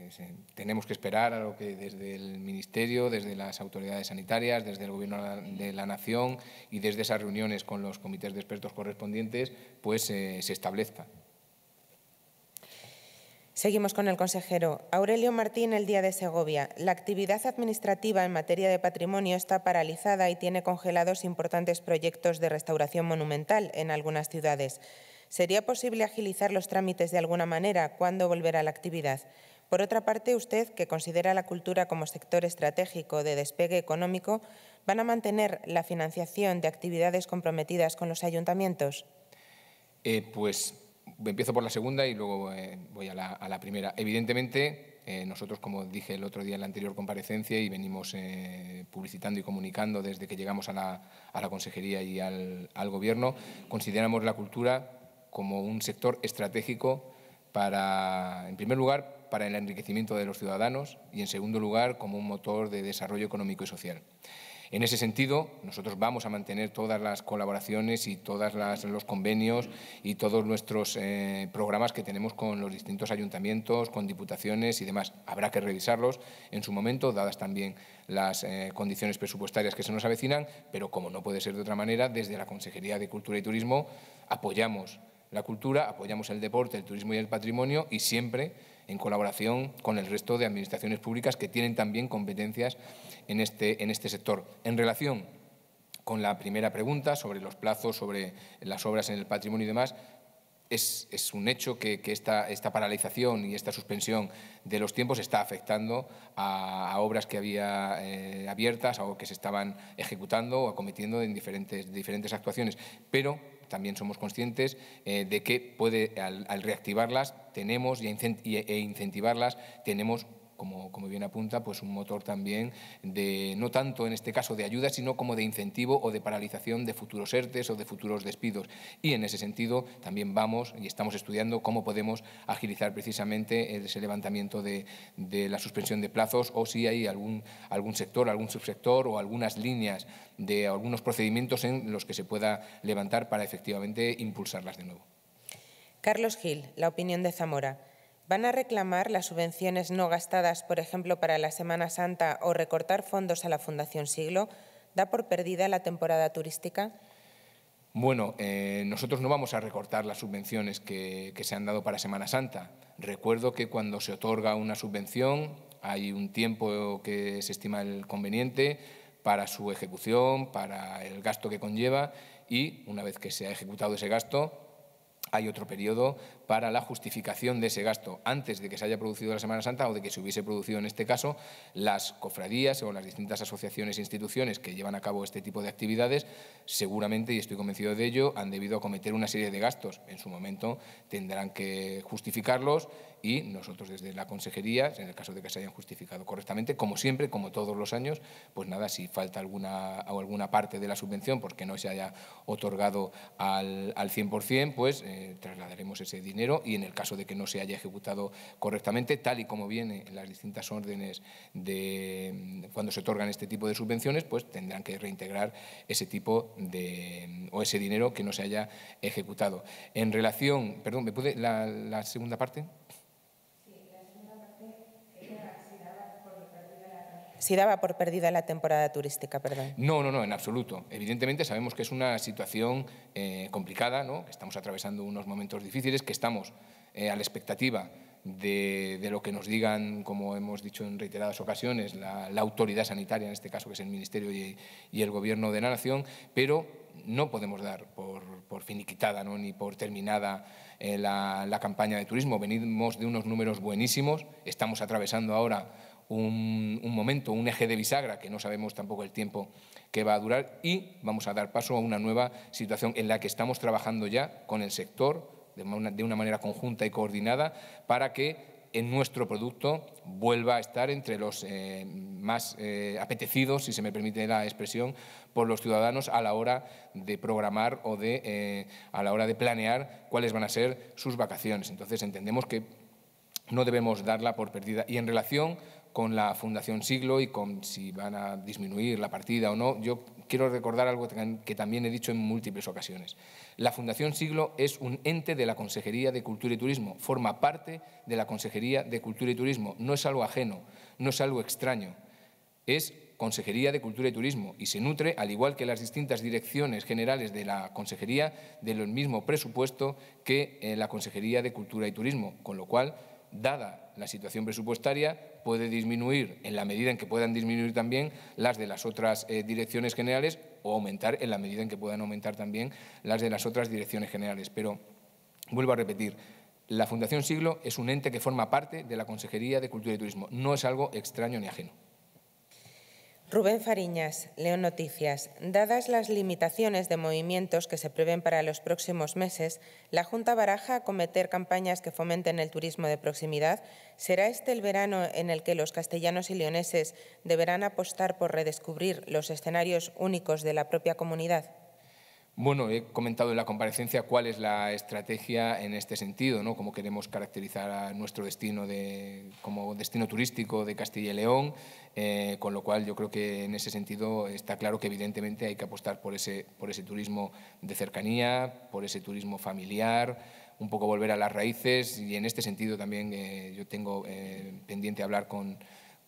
pues, eh, tenemos que esperar a lo que desde el Ministerio, desde las autoridades sanitarias, desde el Gobierno de la Nación y desde esas reuniones con los comités de expertos correspondientes, pues eh, se establezca. Seguimos con el consejero. Aurelio Martín, el día de Segovia. La actividad administrativa en materia de patrimonio está paralizada y tiene congelados importantes proyectos de restauración monumental en algunas ciudades. ¿Sería posible agilizar los trámites de alguna manera? ¿Cuándo volverá la actividad? Por otra parte, usted, que considera la cultura como sector estratégico de despegue económico, ¿van a mantener la financiación de actividades comprometidas con los ayuntamientos? Eh, pues empiezo por la segunda y luego eh, voy a la, primera. Evidentemente, eh, nosotros, como dije el otro día en la anterior comparecencia y venimos publicitando y comunicando desde que llegamos a la, consejería y al, al Gobierno, consideramos la cultura como un sector estratégico para, en primer lugar, para el enriquecimiento de los ciudadanos y, en segundo lugar, como un motor de desarrollo económico y social. En ese sentido, nosotros vamos a mantener todas las colaboraciones y todos los convenios y todos nuestros eh, programas que tenemos con los distintos ayuntamientos, con diputaciones y demás. Habrá que revisarlos en su momento, dadas también las eh, condiciones presupuestarias que se nos avecinan, pero como no puede ser de otra manera, desde la Consejería de Cultura y Turismo apoyamos la cultura, apoyamos el deporte, el turismo y el patrimonio y siempre en colaboración con el resto de administraciones públicas que tienen también competencias en este, en este sector. En relación con la primera pregunta sobre los plazos, sobre las obras en el patrimonio y demás, es, un hecho que, esta, paralización y esta suspensión de los tiempos está afectando a, obras que había eh, abiertas o que se estaban ejecutando o acometiendo en diferentes, diferentes actuaciones. Pero también somos conscientes eh, de que puede, al, reactivarlas tenemos y e incentivarlas tenemos como, bien apunta, pues un motor también de, no tanto en este caso de ayuda, sino como de incentivo o de paralización de futuros ERTES o de futuros despidos. Y en ese sentido también vamos y estamos estudiando cómo podemos agilizar precisamente ese levantamiento de, la suspensión de plazos o si hay algún, algún sector, algún subsector o algunas líneas de algunos procedimientos en los que se pueda levantar para efectivamente impulsarlas de nuevo. Carlos Gil, la opinión de Zamora. ¿Van a reclamar las subvenciones no gastadas, por ejemplo, para la Semana Santa o recortar fondos a la Fundación Siglo? ¿Da por perdida la temporada turística? Bueno, eh, nosotros no vamos a recortar las subvenciones que, que, se han dado para Semana Santa. Recuerdo que cuando se otorga una subvención hay un tiempo que se estima el conveniente para su ejecución, para el gasto que conlleva y una vez que se ha ejecutado ese gasto, hay otro periodo para la justificación de ese gasto antes de que se haya producido la Semana Santa o de que se hubiese producido en este caso, las cofradías o las distintas asociaciones e instituciones que llevan a cabo este tipo de actividades seguramente, y estoy convencido de ello, han debido acometer una serie de gastos. En su momento tendrán que justificarlos y nosotros desde la consejería, en el caso de que se hayan justificado correctamente, como siempre, como todos los años, pues nada, si falta alguna, o alguna parte de la subvención porque no se haya otorgado al, al 100%, pues eh, trasladaremos ese dinero y en el caso de que no se haya ejecutado correctamente, tal y como viene en las distintas órdenes de cuando se otorgan este tipo de subvenciones, pues tendrán que reintegrar ese tipo de o ese dinero que no se haya ejecutado. En relación, perdón, ¿me puede la, la segunda parte? si daba por perdida la temporada turística, perdón. No, no, no, en absoluto. Evidentemente sabemos que es una situación eh, complicada, ¿no? que estamos atravesando unos momentos difíciles, que estamos eh, a la expectativa de, lo que nos digan, como hemos dicho en reiteradas ocasiones, la, autoridad sanitaria, en este caso que es el Ministerio y, el Gobierno de la Nación, pero no podemos dar por, finiquitada ¿no? ni por terminada eh, la, la campaña de turismo. Venimos de unos números buenísimos, estamos atravesando ahora un, momento, un eje de bisagra, que no sabemos tampoco el tiempo que va a durar, y vamos a dar paso a una nueva situación en la que estamos trabajando ya con el sector de una, manera conjunta y coordinada para que en nuestro producto vuelva a estar entre los eh, más eh, apetecidos, si se me permite la expresión, por los ciudadanos a la hora de programar o de, eh, a la hora de planear cuáles van a ser sus vacaciones. Entonces entendemos que no debemos darla por perdida. Y en relación con la Fundación Siglo y con si van a disminuir la partida o no. Yo quiero recordar algo que también he dicho en múltiples ocasiones. La Fundación Siglo es un ente de la Consejería de Cultura y Turismo, forma parte de la Consejería de Cultura y Turismo, no es algo ajeno, no es algo extraño, es Consejería de Cultura y Turismo y se nutre, al igual que las distintas direcciones generales de la Consejería, del mismo presupuesto que eh, la Consejería de Cultura y Turismo, con lo cual, dada la situación presupuestaria, puede disminuir en la medida en que puedan disminuir también las de las otras eh, direcciones generales o aumentar en la medida en que puedan aumentar también las de las otras direcciones generales. Pero vuelvo a repetir, la Fundación Siglo es un ente que forma parte de la Consejería de Cultura y Turismo, no es algo extraño ni ajeno. Rubén Fariñas, León Noticias. Dadas las limitaciones de movimientos que se prevén para los próximos meses, la Junta baraja acometer campañas que fomenten el turismo de proximidad. ¿Será este el verano en el que los castellanos y leoneses deberán apostar por redescubrir los escenarios únicos de la propia comunidad? Bueno, he comentado en la comparecencia cuál es la estrategia en este sentido, ¿no? cómo queremos caracterizar a nuestro destino como destino turístico de Castilla y León, eh, con lo cual yo creo que en ese sentido está claro que evidentemente hay que apostar por ese, por ese turismo de cercanía, por ese turismo familiar, un poco volver a las raíces y en este sentido también eh, yo tengo eh, pendiente hablar con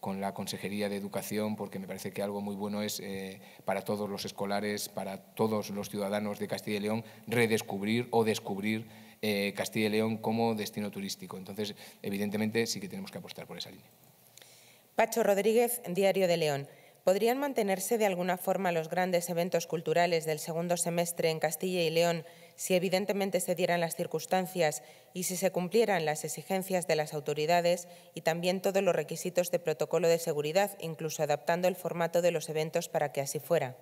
con la Consejería de Educación, porque me parece que algo muy bueno es eh, para todos los escolares, para todos los ciudadanos de Castilla y León, redescubrir o descubrir eh, Castilla y León como destino turístico. Entonces, evidentemente, sí que tenemos que apostar por esa línea. Pacho Rodríguez, Diario de León. ¿Podrían mantenerse de alguna forma los grandes eventos culturales del segundo semestre en Castilla y León si evidentemente se dieran las circunstancias y si se cumplieran las exigencias de las autoridades y también todos los requisitos de protocolo de seguridad, incluso adaptando el formato de los eventos para que así fuera.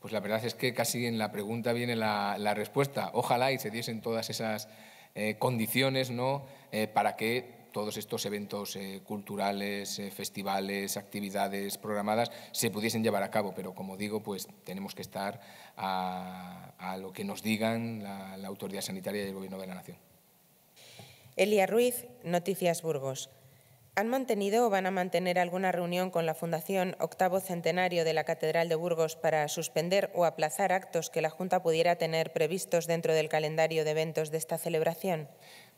Pues la verdad es que casi en la pregunta viene la, respuesta. Ojalá y se diesen todas esas eh, condiciones ¿no? Eh, para que todos estos eventos eh, culturales, eh, festivales, actividades programadas se pudiesen llevar a cabo, pero como digo, pues tenemos que estar a, lo que nos digan la, la autoridad sanitaria y el Gobierno de la Nación. Elia Ruiz, Noticias Burgos. ¿Han mantenido o van a mantener alguna reunión con la Fundación Octavo Centenario de la Catedral de Burgos para suspender o aplazar actos que la Junta pudiera tener previstos dentro del calendario de eventos de esta celebración?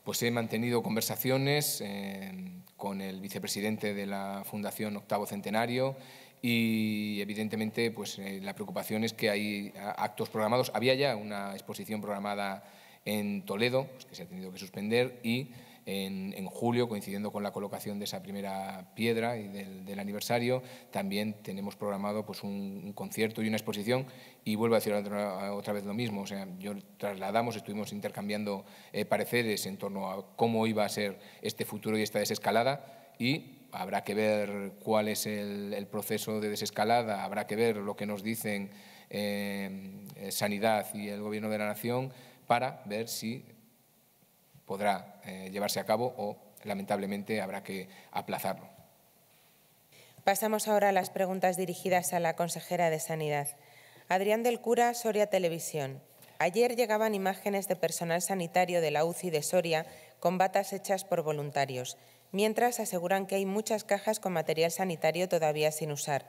pues he mantenido conversaciones eh, con el vicepresidente de la Fundación Octavo Centenario y evidentemente pues, eh, la preocupación es que hay actos programados. Había ya una exposición programada en Toledo, pues, que se ha tenido que suspender y en, julio, coincidiendo con la colocación de esa primera piedra y del, aniversario. También tenemos programado pues, un, concierto y una exposición. Y vuelvo a decir otra, vez lo mismo. O sea, yo trasladamos, estuvimos intercambiando eh, pareceres en torno a cómo iba a ser este futuro y esta desescalada. Y habrá que ver cuál es el, proceso de desescalada, habrá que ver lo que nos dicen eh, eh, Sanidad y el Gobierno de la Nación para ver si podrá eh, llevarse a cabo o, lamentablemente, habrá que aplazarlo. Pasamos ahora a las preguntas dirigidas a la consejera de Sanidad. Adrián del Cura, Soria Televisión. Ayer llegaban imágenes de personal sanitario de la UCI de Soria con batas hechas por voluntarios, mientras aseguran que hay muchas cajas con material sanitario todavía sin usar.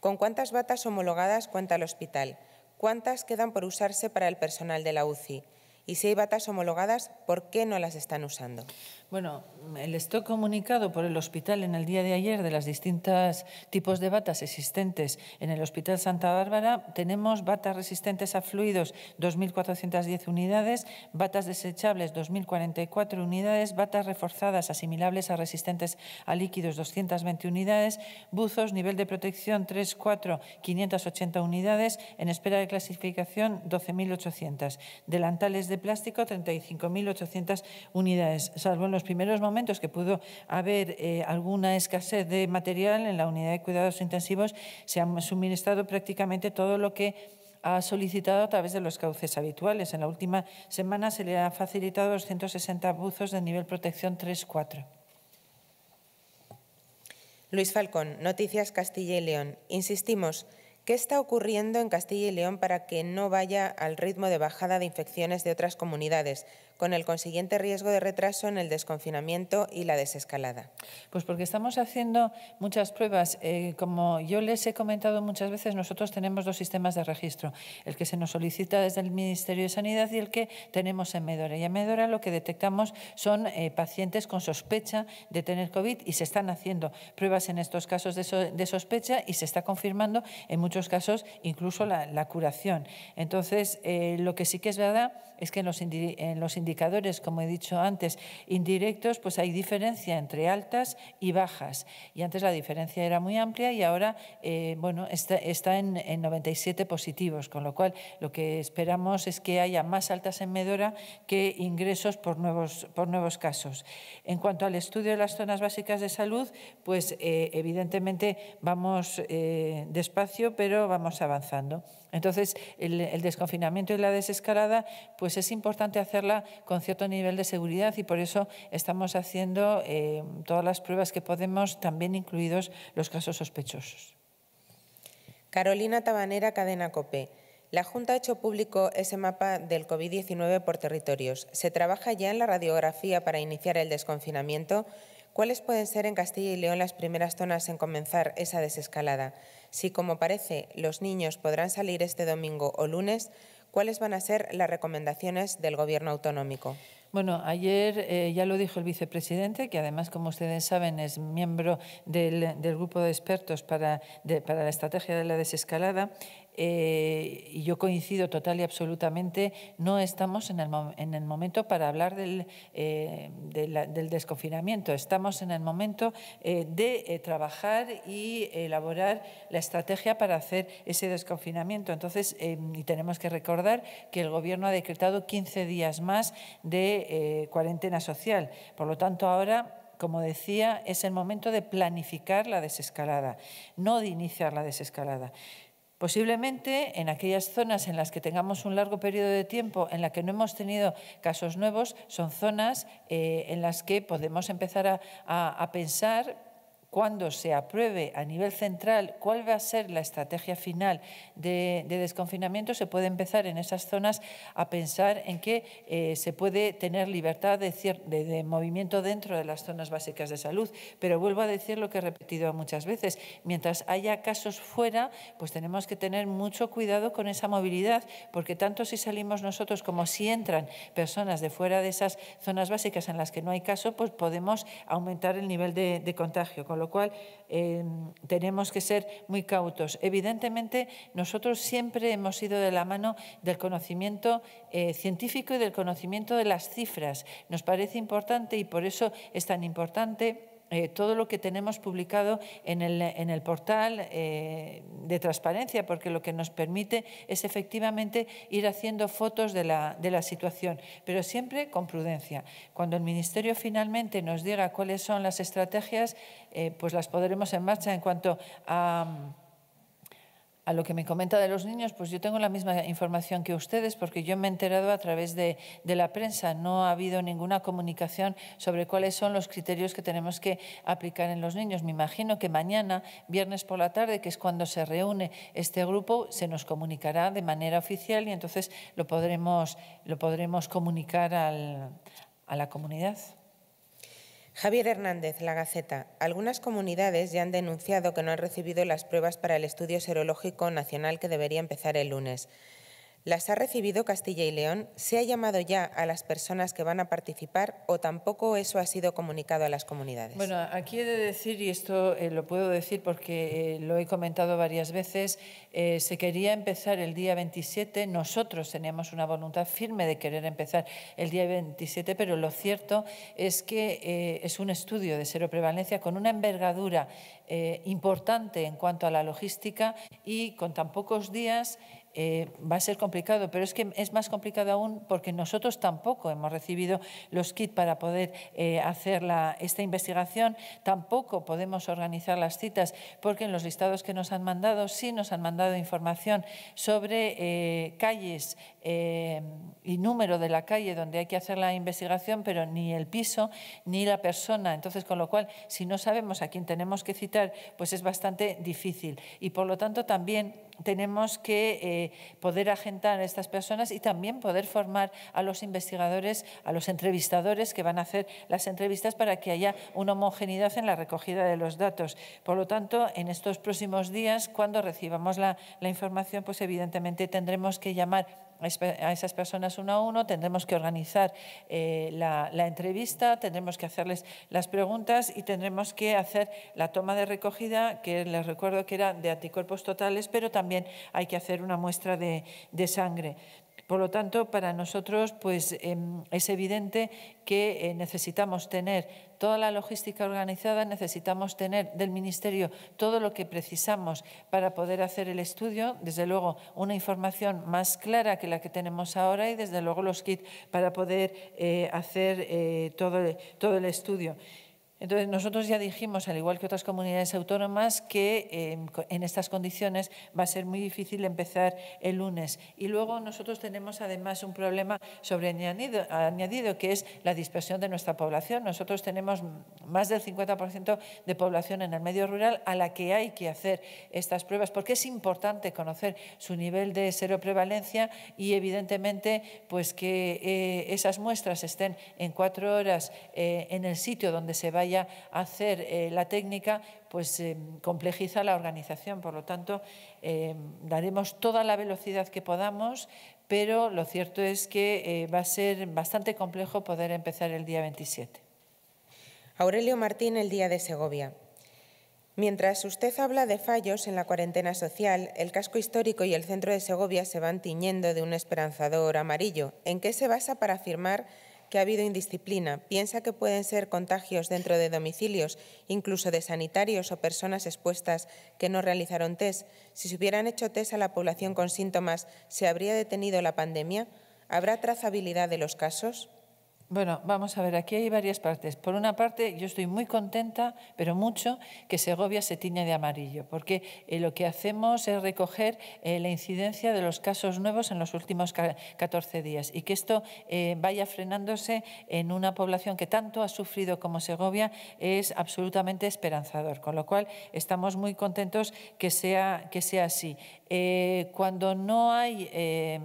¿Con cuántas batas homologadas cuenta el hospital? ¿Cuántas quedan por usarse para el personal de la UCI? Y si hay batas homologadas, ¿por qué no las están usando? Bueno, el stock comunicado por el hospital en el día de ayer de las distintas tipos de batas existentes en el Hospital Santa Bárbara, tenemos batas resistentes a fluidos 2.410 unidades, batas desechables 2.044 unidades, batas reforzadas asimilables a resistentes a líquidos 220 unidades, buzos nivel de protección 3, 4, 580 unidades, en espera de clasificación 12.800, delantales de plástico 35.800 unidades, salvo en los los primeros momentos que pudo haber eh, alguna escasez de material en la unidad de cuidados intensivos, se ha suministrado prácticamente todo lo que ha solicitado a través de los cauces habituales. En la última semana se le han facilitado 260 buzos de nivel protección 3-4. Luis Falcón, Noticias Castilla y León. Insistimos, ¿qué está ocurriendo en Castilla y León para que no vaya al ritmo de bajada de infecciones de otras comunidades? con el consiguiente riesgo de retraso en el desconfinamiento y la desescalada? Pues porque estamos haciendo muchas pruebas. Eh, como yo les he comentado muchas veces, nosotros tenemos dos sistemas de registro, el que se nos solicita desde el Ministerio de Sanidad y el que tenemos en Medora. Y en Medora lo que detectamos son eh, pacientes con sospecha de tener COVID y se están haciendo pruebas en estos casos de, sospecha y se está confirmando en muchos casos incluso la, curación. Entonces, eh, lo que sí que es verdad es que los, en los individuos indicadores, como he dicho antes, indirectos, pues hay diferencia entre altas y bajas. Y antes la diferencia era muy amplia y ahora eh, bueno, está, en, 97 positivos, con lo cual lo que esperamos es que haya más altas en Medora que ingresos por nuevos, casos. En cuanto al estudio de las zonas básicas de salud, pues eh, evidentemente vamos eh, despacio, pero vamos avanzando. Entonces, el, desconfinamiento y la desescalada, pues es importante hacerla con cierto nivel de seguridad y por eso estamos haciendo eh, todas las pruebas que podemos, también incluidos los casos sospechosos. Carolina Tabanera, Cadena COPE. La Junta ha hecho público ese mapa del COVID-19 por territorios. ¿Se trabaja ya en la radiografía para iniciar el desconfinamiento? ¿Cuáles pueden ser en Castilla y León las primeras zonas en comenzar esa desescalada? Si, como parece, los niños podrán salir este domingo o lunes, ¿cuáles van a ser las recomendaciones del Gobierno autonómico? Bueno, ayer eh, ya lo dijo el vicepresidente, que además, como ustedes saben, es miembro del, grupo de expertos para, la estrategia de la desescalada. Eh, y yo coincido total y absolutamente, no estamos en el, momento para hablar eh, del, desconfinamiento, estamos en el momento eh, de trabajar y elaborar la estrategia para hacer ese desconfinamiento. Entonces, em, y tenemos que recordar que el Gobierno ha decretado 15 días más de cuarentena social. Por lo tanto, ahora como decía, es el momento de planificar la desescalada, no de iniciar la desescalada. Posiblemente en aquellas zonas en las que tengamos un largo periodo de tiempo en la que no hemos tenido casos nuevos, son zonas eh, en las que podemos empezar a, a pensar cuando se apruebe a nivel central cuál va a ser la estrategia final de, desconfinamiento, se puede empezar en esas zonas a pensar en que eh, se puede tener libertad de, movimiento dentro de las zonas básicas de salud. Pero vuelvo a decir lo que he repetido muchas veces, mientras haya casos fuera, pues tenemos que tener mucho cuidado con esa movilidad, porque tanto si salimos nosotros como si entran personas de fuera de esas zonas básicas en las que no hay caso, pues podemos aumentar el nivel de, contagio lo cual em, tenemos que ser muy cautos. Evidentemente, nosotros siempre hemos ido de la mano del conocimiento eh, científico y del conocimiento de las cifras. Nos parece importante y por eso es tan importante eh, todo lo que tenemos publicado en el, en el portal eh, de transparencia, porque lo que nos permite es efectivamente ir haciendo fotos de la, de la situación, pero siempre con prudencia. Cuando el Ministerio finalmente nos diga cuáles son las estrategias, eh, pues las podremos en marcha en cuanto a a lo que me comenta de los niños, pues yo tengo la misma información que ustedes porque yo me he enterado a través de, la prensa. No ha habido ninguna comunicación sobre cuáles son los criterios que tenemos que aplicar en los niños. Me imagino que mañana, viernes por la tarde, que es cuando se reúne este grupo, se nos comunicará de manera oficial y entonces lo podremos, lo podremos comunicar a la comunidad. Javier Hernández, La Gaceta. Algunas comunidades ya han denunciado que no han recibido las pruebas para el estudio serológico nacional que debería empezar el lunes las ha recibido Castilla y León, se ha llamado ya a las personas que van a participar o tampoco eso ha sido comunicado a las comunidades. Bueno, aquí he de decir, y esto eh, lo puedo decir porque eh, lo he comentado varias veces, eh, se quería empezar el día 27, nosotros teníamos una voluntad firme de querer empezar el día 27, pero lo cierto es que es un estudio de seroprevalencia con una envergadura importante en cuanto a la logística y con tan pocos días eh, va a ser complicado, pero es que es más complicado aún porque nosotros tampoco hemos recibido los kits para poder eh, hacer la, esta investigación, tampoco podemos organizar las citas porque en los listados que nos han mandado sí nos han mandado información sobre eh, calles y número de la calle donde hay que hacer la investigación, pero ni el piso ni la persona. Entonces, con lo cual, si no sabemos a quién tenemos que citar, pues es bastante difícil. Y por lo tanto, también tenemos que eh, poder agentar a estas personas y también poder formar a los investigadores, a los entrevistadores que van a hacer las entrevistas para que haya una homogeneidad en la recogida de los datos. Por lo tanto, en estos próximos días, cuando recibamos la, la información, pues evidentemente tendremos que llamar a esas personas uno a uno, tendremos que organizar eh, la, entrevista, tendremos que hacerles las preguntas y tendremos que hacer la toma de recogida, que les recuerdo que era de anticuerpos totales, pero también hay que hacer una muestra de, de sangre. Por lo tanto, para nosotros pues, em, es evidente que eh, necesitamos tener toda la logística organizada, necesitamos tener del Ministerio todo lo que precisamos para poder hacer el estudio, desde luego una información más clara que la que tenemos ahora y desde luego los kits para poder eh, hacer eh, todo, todo el estudio. Entonces, nosotros ya dijimos, al igual que otras comunidades autónomas, que em, en estas condiciones va a ser muy difícil empezar el lunes. Y luego nosotros tenemos además un problema sobre añadido, que es la dispersión de nuestra población. Nosotros tenemos más del 50% de población en el medio rural a la que hay que hacer estas pruebas, porque es importante conocer su nivel de seroprevalencia y, evidentemente, pues que eh, esas muestras estén en cuatro horas eh, en el sitio donde se va hacer eh, la técnica, pues eh, complejiza la organización. Por lo tanto, eh, daremos toda la velocidad que podamos, pero lo cierto es que va a ser bastante complejo poder empezar el día 27. Aurelio Martín, el Día de Segovia. Mientras usted habla de fallos en la cuarentena social, el casco histórico y el centro de Segovia se van tiñendo de un esperanzador amarillo. ¿En qué se basa para afirmar que ha habido indisciplina, piensa que pueden ser contagios dentro de domicilios, incluso de sanitarios o personas expuestas que no realizaron test. Si se hubieran hecho test a la población con síntomas, ¿se habría detenido la pandemia? ¿Habrá trazabilidad de los casos? Bueno, vamos a ver, aquí hay varias partes. Por una parte, yo estoy muy contenta, pero mucho, que Segovia se tiña de amarillo, porque eh, lo que hacemos es recoger eh, la incidencia de los casos nuevos en los últimos 14 días y que esto eh, vaya frenándose en una población que tanto ha sufrido como Segovia es absolutamente esperanzador, con lo cual estamos muy contentos que sea, que sea así. cuando no hay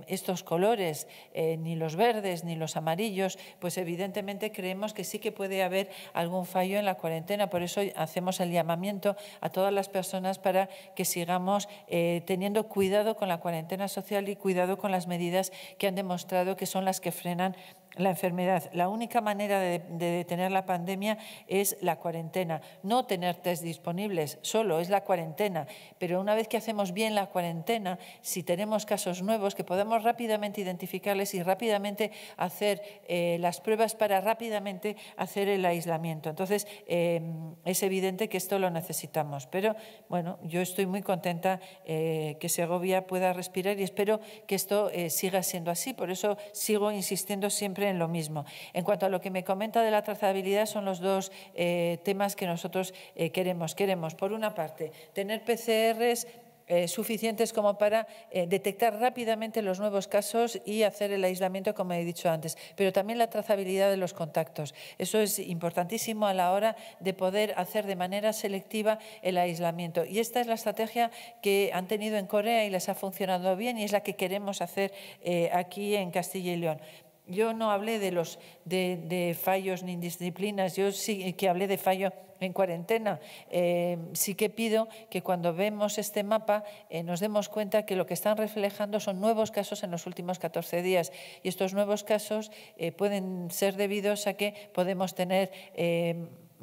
estos colores, ni los verdes ni los amarillos, pues pues evidentemente creemos que sí que puede haber algún fallo en la cuarentena. Por eso hacemos el llamamiento a todas las personas para que sigamos eh, teniendo cuidado con la cuarentena social y cuidado con las medidas que han demostrado que son las que frenan la enfermedad. La única manera de, detener la pandemia es la cuarentena. No tener test disponibles solo, es la cuarentena. Pero una vez que hacemos bien la cuarentena, si tenemos casos nuevos, que podamos rápidamente identificarles y rápidamente hacer eh, las pruebas para rápidamente hacer el aislamiento. Entonces, eh, es evidente que esto lo necesitamos. Pero bueno, yo estoy muy contenta eh, que Segovia pueda respirar y espero que esto siga siendo así. Por eso sigo insistiendo siempre en lo mismo. En cuanto a lo que me comenta de la trazabilidad, son los dos eh, temas que nosotros eh, queremos. Queremos, por una parte, tener PCRs eh, suficientes como para detectar rápidamente los nuevos casos y hacer el aislamiento, como he dicho antes, pero también la trazabilidad de los contactos. Eso es importantísimo a la hora de poder hacer de manera selectiva el aislamiento. Y esta es la estrategia que han tenido en Corea y les ha funcionado bien y es la que queremos hacer aquí en Castilla y León. Yo no hablé de, los, de, fallos ni disciplinas, yo sí que hablé de fallo en cuarentena. Eh, sí que pido que cuando vemos este mapa eh, nos demos cuenta que lo que están reflejando son nuevos casos en los últimos 14 días. Y estos nuevos casos eh, pueden ser debidos a que podemos tener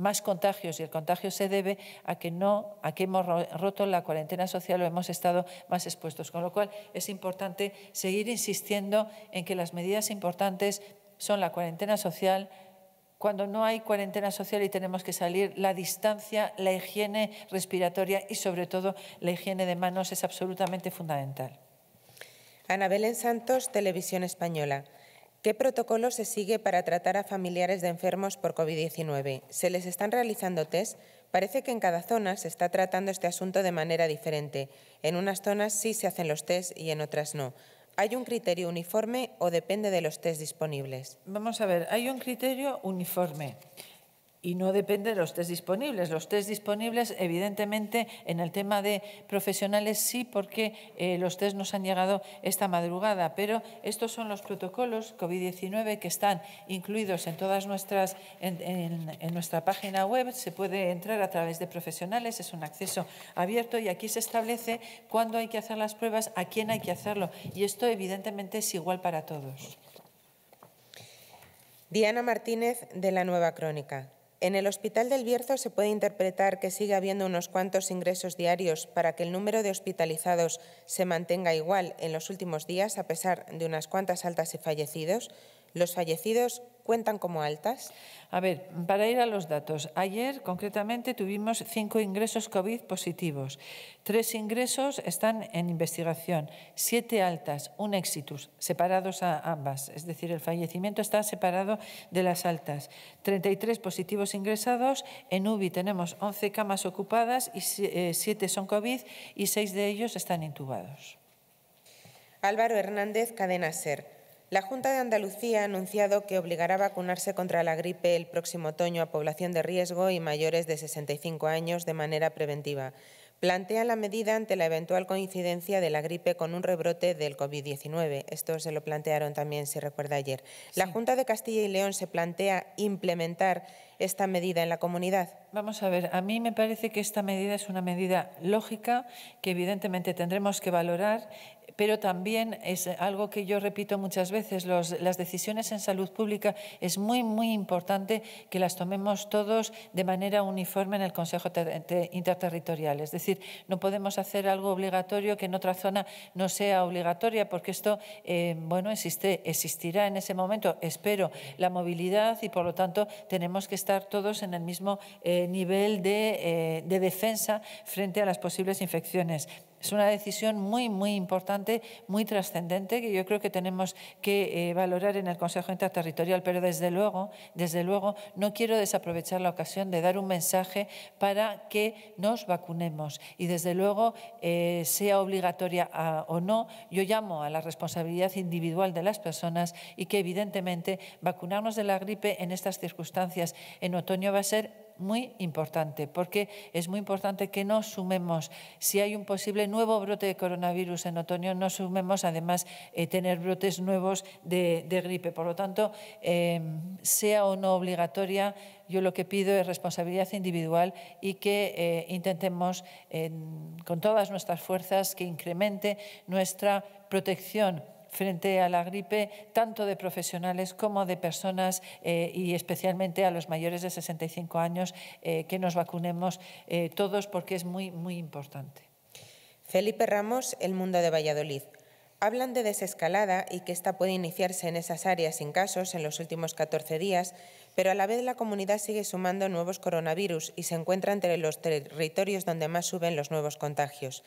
más contagios y el contagio se debe a que no a que hemos roto la cuarentena social o hemos estado más expuestos, con lo cual es importante seguir insistiendo en que las medidas importantes son la cuarentena social, cuando no hay cuarentena social y tenemos que salir, la distancia, la higiene respiratoria y sobre todo la higiene de manos es absolutamente fundamental. Ana Belén Santos, Televisión Española. ¿Qué protocolo se sigue para tratar a familiares de enfermos por COVID-19? ¿Se les están realizando test? Parece que en cada zona se está tratando este asunto de manera diferente. En unas zonas sí se hacen los test y en otras no. ¿Hay un criterio uniforme o depende de los test disponibles? Vamos a ver, hay un criterio uniforme. Y no depende de los test disponibles. Los test disponibles, evidentemente, en el tema de profesionales sí, porque eh, los test nos han llegado esta madrugada, pero estos son los protocolos COVID-19 que están incluidos en todas nuestras, en, nuestra página web. Se puede entrar a través de profesionales, es un acceso abierto y aquí se establece cuándo hay que hacer las pruebas, a quién hay que hacerlo. Y esto, evidentemente, es igual para todos. Diana Martínez de la Nueva Crónica. En el Hospital del Bierzo se puede interpretar que sigue habiendo unos cuantos ingresos diarios para que el número de hospitalizados se mantenga igual en los últimos días, a pesar de unas cuantas altas y fallecidos. Los fallecidos cuentan como altas? A ver, para ir a los datos, ayer concretamente tuvimos cinco ingresos COVID positivos, tres ingresos están en investigación, siete altas, un exitus, separados a ambas, es decir, el fallecimiento está separado de las altas, 33 positivos ingresados, en UBI tenemos 11 camas ocupadas y eh, siete son COVID y seis de ellos están intubados. Álvaro Hernández, Cadena Ser. La Junta de Andalucía ha anunciado que obligará a vacunarse contra la gripe el próximo otoño a población de riesgo y mayores de 65 años de manera preventiva. Plantea la medida ante la eventual coincidencia de la gripe con un rebrote del COVID-19. Esto se lo plantearon también, si recuerda ayer. La Junta de Castilla y León se plantea implementar esta medida en la comunidad. Vamos a ver, a mí me parece que esta medida es una medida lógica que evidentemente tendremos que valorar pero también es algo que yo repito muchas veces, las decisiones en salud pública es muy, muy importante que las tomemos todos de manera uniforme en el Consejo Interterritorial. Es decir, no podemos hacer algo obligatorio que en otra zona no sea obligatoria, porque esto, eh, bueno, existe, existirá en ese momento, espero, la movilidad y por lo tanto tenemos que estar todos en el mismo eh, nivel eh, de defensa frente a las posibles infecciones. Es una decisión muy, muy importante, muy trascendente, que yo creo que tenemos que eh, valorar en el Consejo Interterritorial, pero desde luego, desde luego, no quiero desaprovechar la ocasión de dar un mensaje para que nos vacunemos. Y desde luego, eh, sea obligatoria ah, o no, yo llamo a la responsabilidad individual de las personas y que evidentemente vacunarnos de la gripe en estas circunstancias en otoño va a ser muy importante, porque es muy importante que no sumemos, si hay un posible nuevo brote de coronavirus en otoño, no sumemos además eh, tener brotes nuevos de, gripe. Por lo tanto, em, sea o no obligatoria, yo lo que pido es responsabilidad individual y que eh, intentemos con todas nuestras fuerzas que incremente nuestra protección frente a la gripe, tanto de profesionales como de personas eh, y especialmente a los mayores de 65 años, eh, que nos vacunemos eh, todos porque es muy, muy importante. Felipe Ramos, El Mundo de Valladolid. Hablan de desescalada y que esta puede iniciarse en esas áreas sin casos en los últimos 14 días, pero a la vez la comunidad sigue sumando nuevos coronavirus y se encuentra entre los territorios donde más suben los nuevos contagios.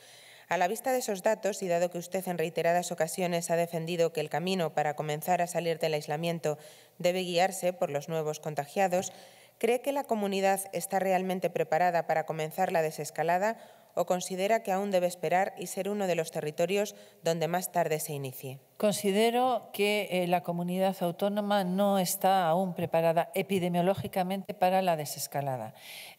A la vista de esos datos, y dado que usted en reiteradas ocasiones ha defendido que el camino para comenzar a salir del aislamiento debe guiarse por los nuevos contagiados, ¿cree que la comunidad está realmente preparada para comenzar la desescalada o considera que aún debe esperar y ser uno de los territorios donde más tarde se inicie? Considero que eh, la comunidad autónoma no está aún preparada epidemiológicamente para la desescalada.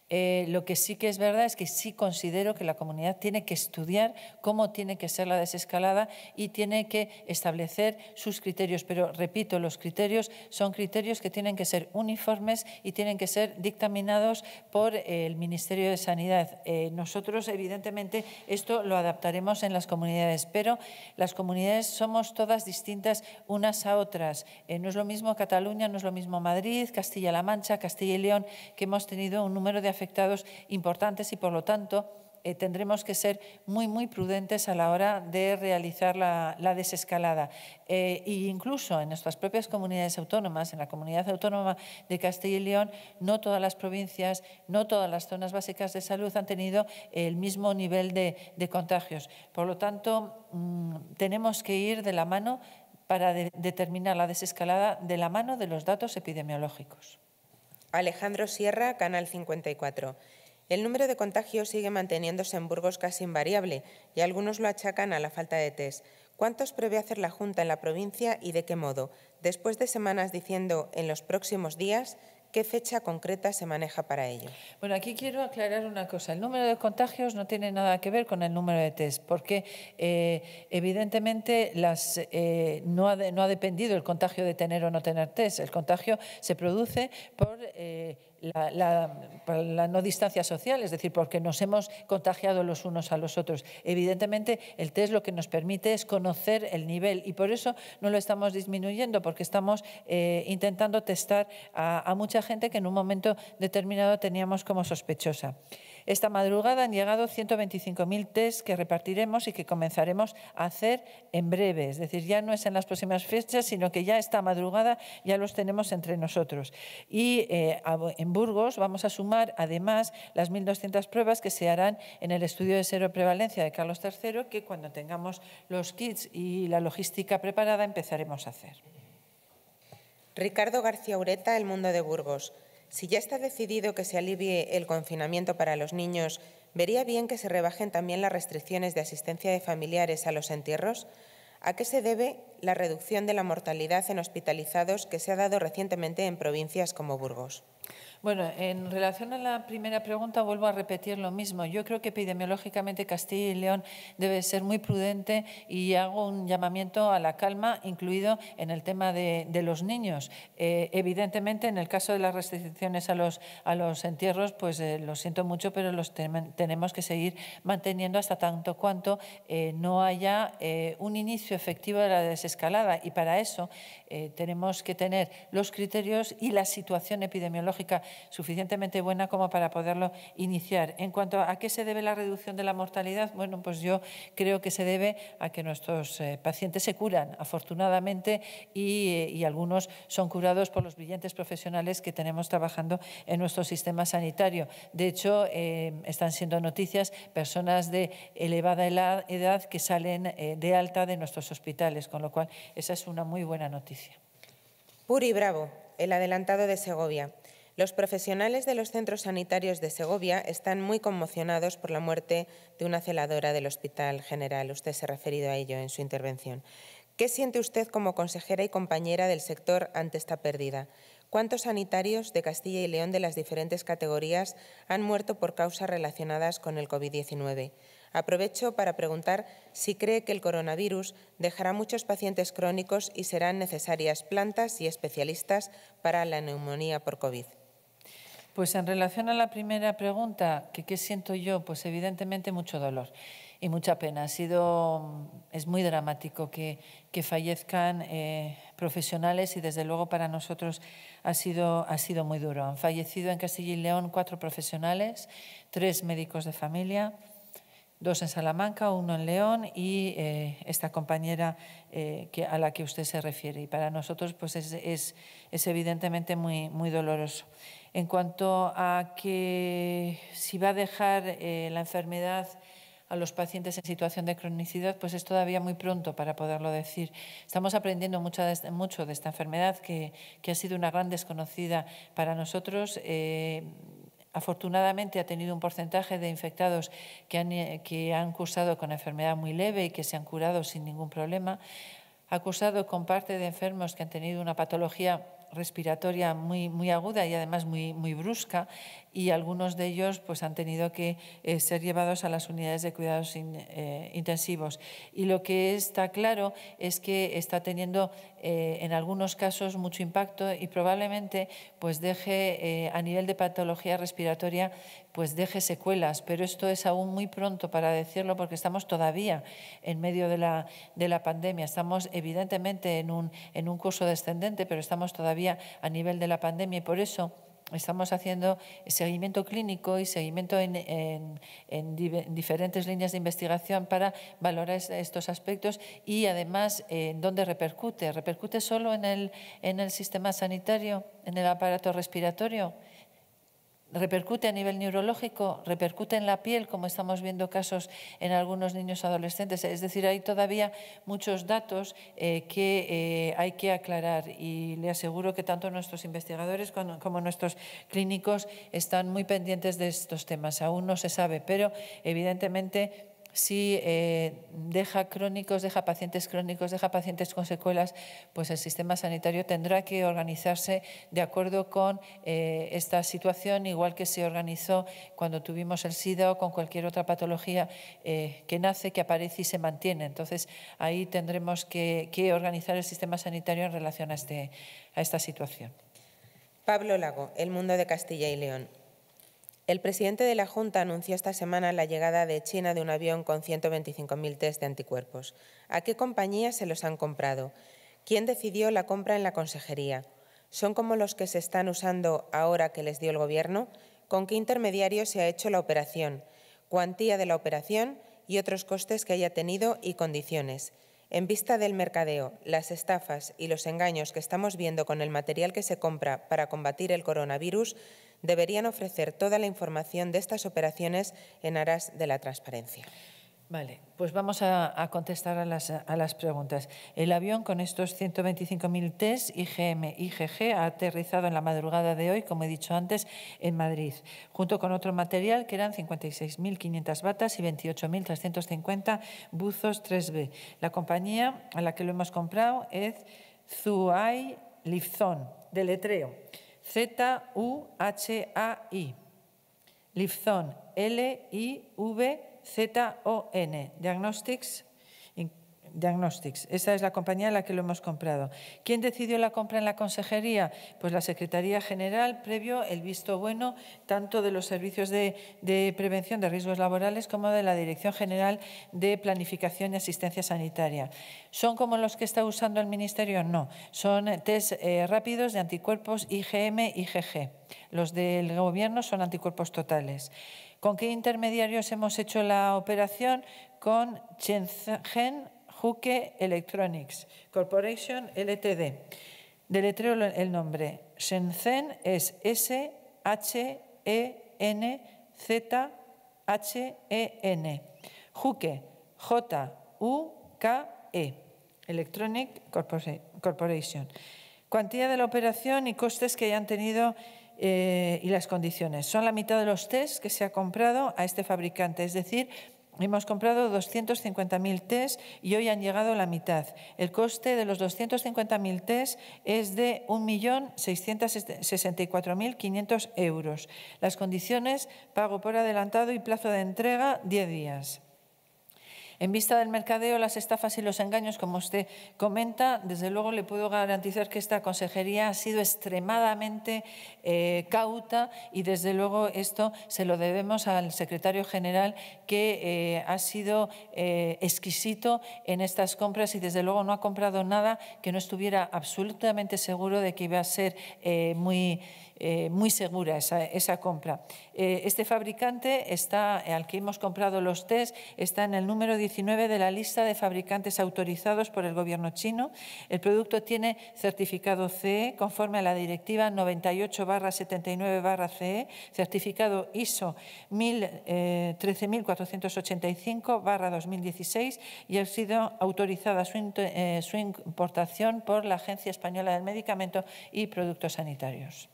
Eh, lo que sí que es verdad es que sí considero que la comunidad tiene que estudiar cómo tiene que ser la desescalada y tiene que establecer sus criterios. Pero, repito, los criterios son criterios que tienen que ser uniformes y tienen que ser dictaminados por el Ministerio de Sanidad. Eh, nosotros, evidentemente, esto lo adaptaremos en las comunidades, pero las comunidades somos todas distintas unas a otras. Eh, no es lo mismo Cataluña, no es lo mismo Madrid, Castilla-La Mancha, Castilla y León, que hemos tenido un número de afectados importantes y, por lo tanto, eh, tendremos que ser muy, muy prudentes a la hora de realizar la, desescalada. Eh, incluso en nuestras propias comunidades autónomas, en la comunidad autónoma de Castilla y León, no todas las provincias, no todas las zonas básicas de salud han tenido el mismo nivel de, contagios. Por lo tanto, mm, tenemos que ir de la mano para determinar la desescalada de la mano de los datos epidemiológicos. Alejandro Sierra, Canal 54. El número de contagios sigue manteniéndose en Burgos casi invariable y algunos lo achacan a la falta de test. ¿Cuántos prevé hacer la Junta en la provincia y de qué modo? Después de semanas diciendo en los próximos días, ¿Qué fecha concreta se maneja para ello? Bueno, aquí quiero aclarar una cosa. El número de contagios no tiene nada que ver con el número de test, porque eh, evidentemente las, eh, no, ha dependido el contagio de tener o no tener test. El contagio se produce por... Eh, la, no distancia social, es decir, porque nos hemos contagiado los unos a los otros. Evidentemente, el test lo que nos permite es conocer el nivel y por eso no lo estamos disminuyendo, porque estamos eh, intentando testar a mucha gente que en un momento determinado teníamos como sospechosa. Esta madrugada han llegado 125.000 test que repartiremos y que comenzaremos a hacer en breve. Es decir, ya no es en las próximas fechas, sino que ya esta madrugada ya los tenemos entre nosotros. Y eh, en Burgos vamos a sumar, además, las 1.200 pruebas que se harán en el estudio de seroprevalencia de Carlos III, que cuando tengamos los kits y la logística preparada empezaremos a hacer. Ricardo García Ureta, El Mundo de Burgos. Si ya está decidido que se alivie el confinamiento para los niños, ¿vería bien que se rebajen también las restricciones de asistencia de familiares a los entierros? ¿A qué se debe la reducción de la mortalidad en hospitalizados que se ha dado recientemente en provincias como Burgos? Bueno, en relación a la primera pregunta vuelvo a repetir lo mismo. Yo creo que epidemiológicamente Castilla y León debe ser muy prudente y hago un llamamiento a la calma, incluido en el tema de, los niños. Eh, evidentemente, en el caso de las restricciones a los, a los entierros, pues eh, lo siento mucho, pero los tenemos que seguir manteniendo hasta tanto cuanto eh, no haya un inicio efectivo de la desescalada. Y para eso tenemos que tener los criterios y la situación epidemiológica suficientemente buena como para poderlo iniciar. En cuanto a qué se debe la reducción de la mortalidad, bueno, pues yo creo que se debe a que nuestros eh, pacientes se curan, afortunadamente, eh, y, algunos son curados por los brillantes profesionales que tenemos trabajando en nuestro sistema sanitario. De hecho, eh, están siendo noticias personas de elevada edad que salen de alta de nuestros hospitales, con lo cual esa es una muy buena noticia. Puri Bravo, el adelantado de Segovia. Los profesionales de los centros sanitarios de Segovia están muy conmocionados por la muerte de una celadora del Hospital General. Usted se ha referido a ello en su intervención. ¿Qué siente usted como consejera y compañera del sector ante esta pérdida? ¿Cuántos sanitarios de Castilla y León de las diferentes categorías han muerto por causas relacionadas con el COVID-19? Aprovecho para preguntar si cree que el coronavirus dejará muchos pacientes crónicos y serán necesarias plantas y especialistas para la neumonía por COVID. Pues en relación a la primera pregunta, que qué siento yo, pues evidentemente mucho dolor y mucha pena. Ha sido, es muy dramático que, fallezcan eh, profesionales y desde luego para nosotros ha sido, ha sido muy duro. Han fallecido en Castilla y León cuatro profesionales, tres médicos de familia, dos en Salamanca, uno en León y eh, esta compañera eh, a la que usted se refiere. Y para nosotros pues es, es, es evidentemente muy, muy doloroso. En cuanto a que si va a dejar eh, la enfermedad a los pacientes en situación de cronicidad, pues es todavía muy pronto para poderlo decir. Estamos aprendiendo mucho de, esta enfermedad que, ha sido una gran desconocida para nosotros. Eh, afortunadamente ha tenido un porcentaje de infectados que han, eh, que han cursado con enfermedad muy leve y que se han curado sin ningún problema. Ha cursado con parte de enfermos que han tenido una patología respiratoria muy, muy aguda y además muy, muy brusca y algunos de ellos pues, han tenido que eh, ser llevados a las unidades de cuidados eh, intensivos. Y lo que está claro es que está teniendo eh, en algunos casos mucho impacto y probablemente pues, deje a nivel de patología respiratoria pues deje secuelas, pero esto es aún muy pronto para decirlo porque estamos todavía en medio de la, de la pandemia. Estamos evidentemente en un, en un curso descendente, pero estamos todavía a nivel de la pandemia y por eso estamos haciendo seguimiento clínico y seguimiento en, diferentes líneas de investigación para valorar este, estos aspectos y además eh, en dónde repercute. ¿Repercute solo en el sistema sanitario, en el aparato respiratorio? repercute a nivel neurológico, repercute en la piel, como estamos viendo casos en algunos niños adolescentes. Es decir, hay todavía muchos datos eh, que eh, hay que aclarar y le aseguro que tanto nuestros investigadores como nuestros clínicos están muy pendientes de estos temas. Aún no se sabe, pero evidentemente si eh, deja crónicos, deja pacientes crónicos, deja pacientes con secuelas, pues el sistema sanitario tendrá que organizarse de acuerdo con eh, esta situación, igual que se organizó cuando tuvimos el SIDA o con cualquier otra patología eh, que nace, que aparece y se mantiene. Entonces, ahí tendremos que, organizar el sistema sanitario en relación a, este, a esta situación. Pablo Lago, El Mundo de Castilla y León. El presidente de la Junta anunció esta semana la llegada de China de un avión con 125.000 test de anticuerpos. ¿A qué compañía se los han comprado? ¿Quién decidió la compra en la consejería? ¿Son como los que se están usando ahora que les dio el Gobierno? ¿Con qué intermediario se ha hecho la operación? ¿Cuantía de la operación y otros costes que haya tenido y condiciones? En vista del mercadeo, las estafas y los engaños que estamos viendo con el material que se compra para combatir el coronavirus, deberían ofrecer toda la información de estas operaciones en aras de la transparencia. Vale, pues vamos a, contestar a las, preguntas. El avión con estos 125.000 test IgM IgG ha aterrizado en la madrugada de hoy, como he dicho antes, en Madrid, junto con otro material que eran 56.500 batas y 28.350 buzos 3B. La compañía a la que lo hemos comprado es Zuay Lifzon, de Letreo. Z-U-H-A-I. Lifzon, L-I-V-Z-O-N. Diagnostics Diagnostics. Esa es la compañía en la que lo hemos comprado. ¿Quién decidió la compra en la consejería? Pues la Secretaría General, previo el visto bueno tanto de los servicios de, prevención de riesgos laborales como de la Dirección General de Planificación y Asistencia Sanitaria. ¿Son como los que está usando el Ministerio? No. Son test eh, rápidos de anticuerpos IgM y IgG. Los del Gobierno son anticuerpos totales. ¿Con qué intermediarios hemos hecho la operación? Con Chengen. Huke Electronics Corporation LTD. Deletreo el nombre. Shenzhen es S-H-E-N-Z-H-E-N. E Juque, J-U-K-E. Electronic Corporation. Cuantía de la operación y costes que hayan tenido eh, y las condiciones. Son la mitad de los test que se ha comprado a este fabricante, es decir, Hemos comprado 250.000 test y hoy han llegado la mitad. El coste de los 250.000 test es de 1.664.500 euros. Las condiciones, pago por adelantado y plazo de entrega, 10 días. En vista del mercadeo, las estafas y los engaños, como usted comenta, desde luego le puedo garantizar que esta consejería ha sido extremadamente eh, cauta y desde luego esto se lo debemos al secretario general que eh, ha sido eh, exquisito en estas compras y desde luego no ha comprado nada que no estuviera absolutamente seguro de que iba a ser muy eh, muy segura esa, compra. Eh, este fabricante está, al que hemos comprado los test está en el número 19 de la lista de fabricantes autorizados por el gobierno chino. El producto tiene certificado CE conforme a la directiva 98-79-CE, certificado ISO 13485-2016 eh, y ha sido autorizada su importación por la Agencia Española del Medicamento y Productos Sanitarios.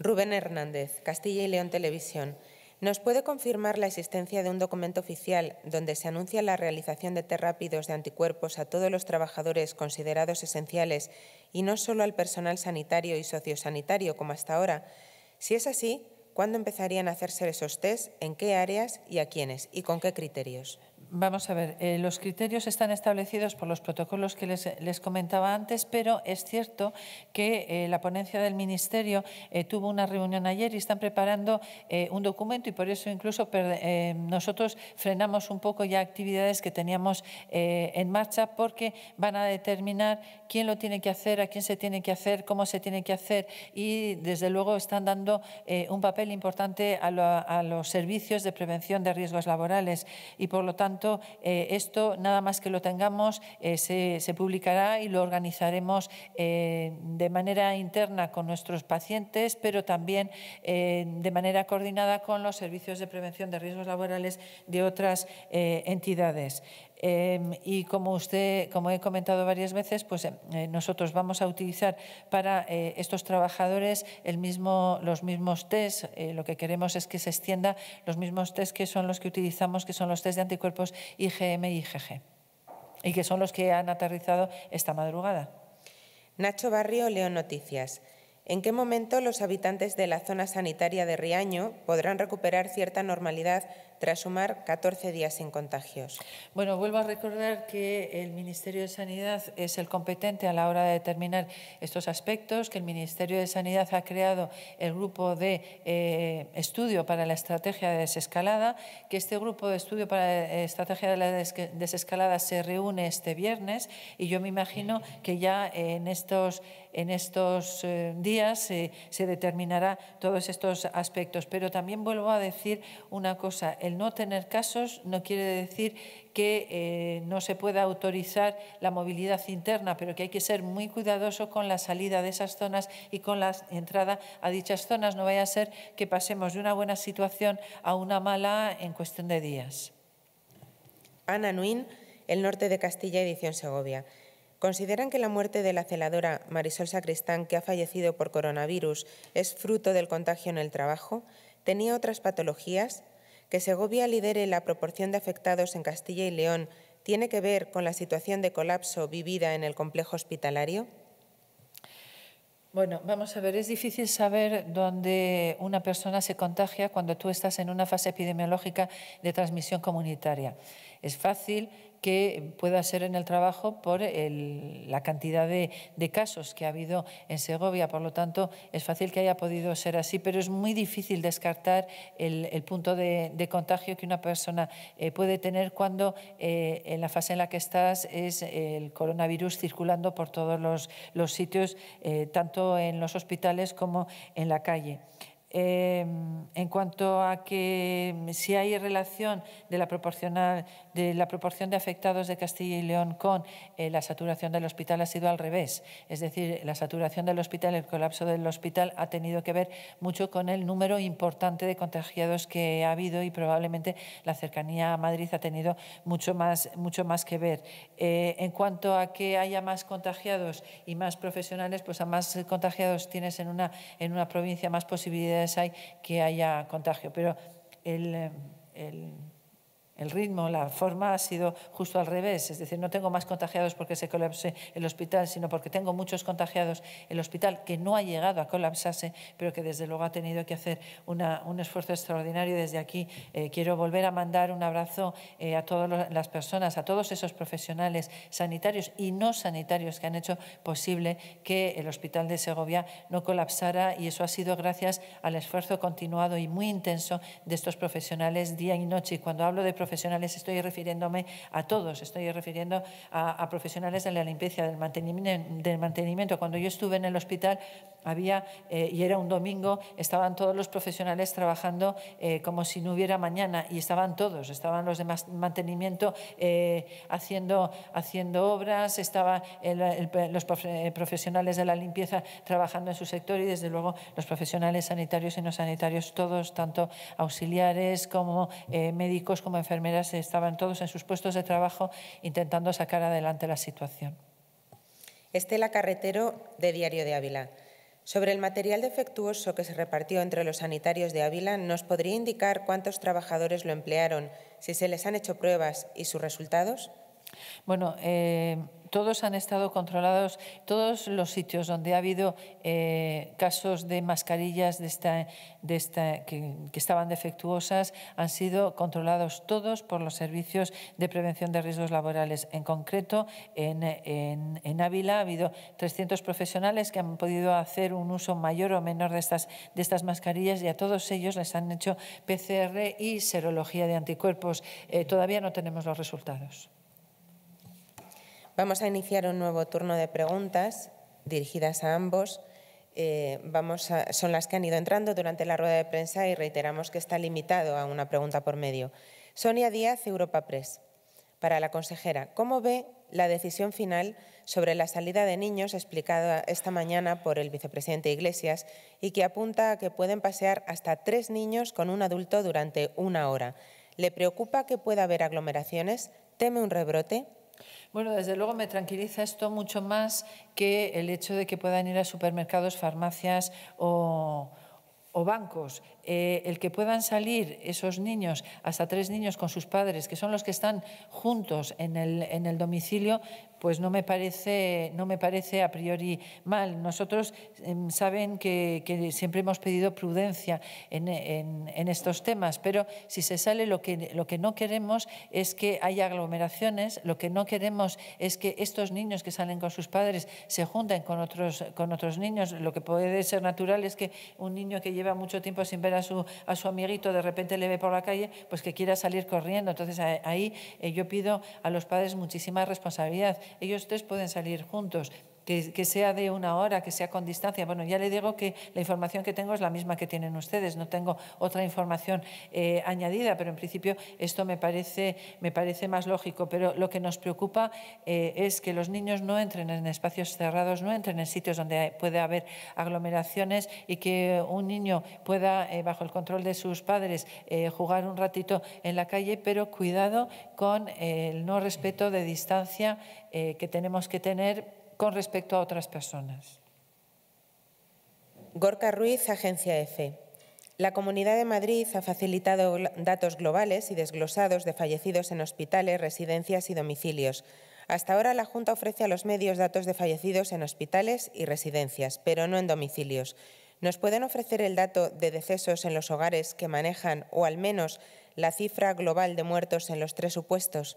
Rubén Hernández, Castilla y León Televisión. ¿Nos puede confirmar la existencia de un documento oficial donde se anuncia la realización de test rápidos de anticuerpos a todos los trabajadores considerados esenciales y no solo al personal sanitario y sociosanitario como hasta ahora? Si es así, ¿cuándo empezarían a hacerse esos test, en qué áreas y a quiénes y con qué criterios? Vamos a ver, eh, los criterios están establecidos por los protocolos que les, les comentaba antes, pero es cierto que eh, la ponencia del Ministerio eh, tuvo una reunión ayer y están preparando un documento y por eso incluso nosotros frenamos un poco ya actividades que teníamos en marcha porque van a determinar quién lo tiene que hacer, a quién se tiene que hacer, cómo se tiene que hacer y desde luego están dando un papel importante a, a los servicios de prevención de riesgos laborales y por lo tanto tanto, eh, esto, nada más que lo tengamos, eh, se, publicará y lo organizaremos eh, de manera interna con nuestros pacientes, pero también de manera coordinada con los servicios de prevención de riesgos laborales de otras entidades. Em, y como usted, como he comentado varias veces, pues em, eh, nosotros vamos a utilizar para eh, estos trabajadores los mismos test. Eh, lo que queremos es que se extienda los mismos test que son los que utilizamos, que son los test de anticuerpos IgM y IgG, y que son los que han aterrizado esta madrugada. Nacho Barrio, León Noticias. ¿En qué momento los habitantes de la zona sanitaria de Riaño podrán recuperar cierta normalidad tras sumar 14 días sin contagios. Bueno, vuelvo a recordar que el Ministerio de Sanidad es el competente a la hora de determinar estos aspectos, que el Ministerio de Sanidad ha creado el grupo de eh, estudio para la estrategia de desescalada, que este grupo de estudio para la eh, estrategia de la desescalada se reúne este viernes y yo me imagino que ya en estos, en estos eh, días se determinará todos estos aspectos. Pero también vuelvo a decir una cosa, el no tener casos no quiere decir que eh, no se pueda autorizar la movilidad interna, pero que hay que ser muy cuidadoso con la salida de esas zonas y con la entrada a dichas zonas. No vaya a ser que pasemos de una buena situación a una mala en cuestión de días. Ana Nuin, El Norte de Castilla, edición Segovia. ¿Consideran que la muerte de la celadora Marisol Sacristán, que ha fallecido por coronavirus, es fruto del contagio en el trabajo? ¿Tenía otras patologías? que Segovia lidere la proporción de afectados en Castilla y León tiene que ver con la situación de colapso vivida en el complejo hospitalario? Bueno, vamos a ver, es difícil saber dónde una persona se contagia cuando tú estás en una fase epidemiológica de transmisión comunitaria. Es fácil que pueda ser en el trabajo por la cantidad de, casos que ha habido en Segovia. Por lo tanto, es fácil que haya podido ser así, pero es muy difícil descartar el, punto de, contagio que una persona eh, puede tener cuando eh, en la fase en la que estás es el coronavirus circulando por todos los, sitios, eh, tanto en los hospitales como en la calle. en cuanto a que si hay relación de la proporcional de la proporción de afectados de Castilla y León con eh, la saturación del hospital ha sido al revés. Es decir, la saturación del hospital, el colapso del hospital ha tenido que ver mucho con el número importante de contagiados que ha habido y probablemente la cercanía a Madrid ha tenido mucho más, mucho más que ver. Eh, en cuanto a que haya más contagiados y más profesionales, pues a más contagiados tienes en una, en una provincia, más posibilidades hay que haya contagio. Pero el eh, el ritmo, la forma ha sido justo al revés, es decir, no tengo más contagiados porque se colapse el hospital, sino porque tengo muchos contagiados el hospital que no ha llegado a colapsarse, pero que desde luego ha tenido que hacer un esfuerzo extraordinario. Desde aquí eh, quiero volver a mandar un abrazo eh, a todas las personas, a todos esos profesionales sanitarios y no sanitarios que han hecho posible que el hospital de Segovia no colapsara y eso ha sido gracias al esfuerzo continuado y muy intenso de estos profesionales día y noche. Y cuando hablo de estoy refiriéndome a todos, estoy refiriendo a, profesionales de la limpieza, del mantenimiento, del mantenimiento. Cuando yo estuve en el hospital había, eh, y era un domingo, estaban todos los profesionales trabajando eh, como si no hubiera mañana y estaban todos, estaban los de mantenimiento eh, haciendo, haciendo obras, estaban los profesionales de la limpieza trabajando en su sector y desde luego los profesionales sanitarios y no sanitarios, todos, tanto auxiliares como médicos como enfermeros estaban todos en sus puestos de trabajo intentando sacar adelante la situación. Estela Carretero, de Diario de Ávila. Sobre el material defectuoso que se repartió entre los sanitarios de Ávila, ¿nos podría indicar cuántos trabajadores lo emplearon, si se les han hecho pruebas y sus resultados? Bueno, eh, todos han estado controlados, todos los sitios donde ha habido eh, casos de mascarillas de que, estaban defectuosas han sido controlados todos por los servicios de prevención de riesgos laborales. En concreto, en, Ávila ha habido 300 profesionales que han podido hacer un uso mayor o menor de estas, de estas mascarillas y a todos ellos les han hecho PCR y serología de anticuerpos. Eh, todavía no tenemos los resultados. Vamos a iniciar un nuevo turno de preguntas dirigidas a ambos. Eh, vamos son las que han ido entrando durante la rueda de prensa y reiteramos que está limitado a una pregunta por medio. Sonia Díaz, Europa Press. Para la consejera, ¿cómo ve la decisión final sobre la salida de niños explicada esta mañana por el vicepresidente Iglesias y que apunta a que pueden pasear hasta tres niños con un adulto durante una hora? ¿Le preocupa que pueda haber aglomeraciones? ¿Teme un rebrote? Bueno, desde luego me tranquiliza esto mucho más que el hecho de que puedan ir a supermercados, farmacias o, bancos. Eh, el que puedan salir esos niños, hasta tres niños con sus padres, que son los que están juntos en el, en el domicilio, pues no me parece, no me parece a priori mal. Nosotros em, saben que, siempre hemos pedido prudencia en, estos temas, pero si se sale lo que, lo que no queremos es que haya aglomeraciones, lo que no queremos es que estos niños que salen con sus padres se junten con otros, con otros niños. Lo que puede ser natural es que un niño que lleva mucho tiempo sin ver a a su, a su amiguito, de repente le ve por la calle, pues que quiera salir corriendo. Entonces ahí eh, yo pido a los padres muchísima responsabilidad. Ellos tres pueden salir juntos, que, sea de una hora, que sea con distancia. Bueno, ya le digo que la información que tengo es la misma que tienen ustedes, no tengo otra información eh, añadida, pero en principio esto me parece, me parece más lógico. Pero lo que nos preocupa eh, es que los niños no entren en espacios cerrados, no entren en sitios donde puede haber aglomeraciones y que un niño pueda, eh, bajo el control de sus padres, jugar un ratito en la calle, pero cuidado con el no respeto de distancia que tenemos que tener con respecto a otras personas. Gorka Ruiz, Agencia EFE. La Comunidad de Madrid ha facilitado datos globales y desglosados de fallecidos en hospitales, residencias y domicilios. Hasta ahora la Junta ofrece a los medios datos de fallecidos en hospitales y residencias, pero no en domicilios. ¿Nos pueden ofrecer el dato de decesos en los hogares que manejan, o al menos la cifra global de muertos en los tres supuestos?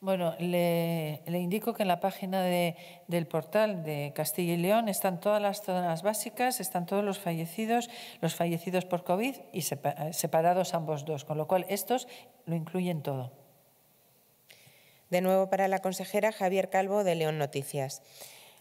Bueno, le, indico que en la página del portal de Castilla y León están todas las zonas básicas, están todos los fallecidos, los fallecidos por COVID y separados ambos dos, con lo cual estos lo incluyen todo. De nuevo para la consejera Javier Calvo de León Noticias.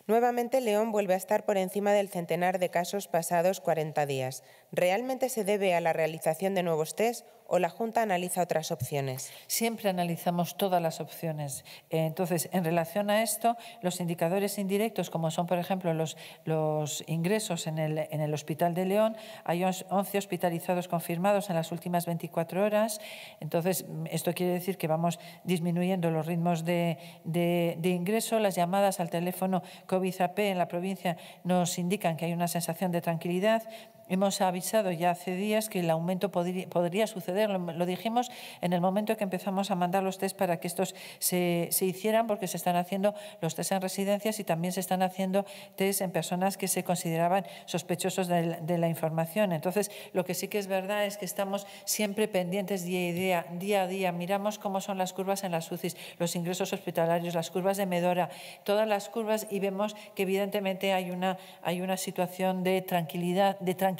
Nuevamente, León vuelve a estar por encima del centenar de casos pasados 40 días. ¿Realmente se debe a la realización de nuevos test o la Junta analiza otras opciones? Siempre analizamos todas las opciones. Eh, entonces, en relación a esto, los indicadores indirectos, como son, por ejemplo, los, los ingresos en el, en el Hospital de León, hay 11 hospitalizados confirmados en las últimas 24 horas. Entonces, esto quiere decir que vamos disminuyendo los ritmos de, de, de ingreso. Las llamadas al teléfono COVID-AP en la provincia nos indican que hay una sensación de tranquilidad Hemos avisado ya hace días que el aumento podría, podría suceder, lo, dijimos en el momento que empezamos a mandar los test para que estos se, se, hicieran, porque se están haciendo los test en residencias y también se están haciendo test en personas que se consideraban sospechosos de, la, información. Entonces, lo que sí que es verdad es que estamos siempre pendientes día, a día, Miramos cómo son las curvas en las UCIs, los ingresos hospitalarios, las curvas de Medora, todas las curvas y vemos que evidentemente hay una, hay una situación de tranquilidad, de tranquilidad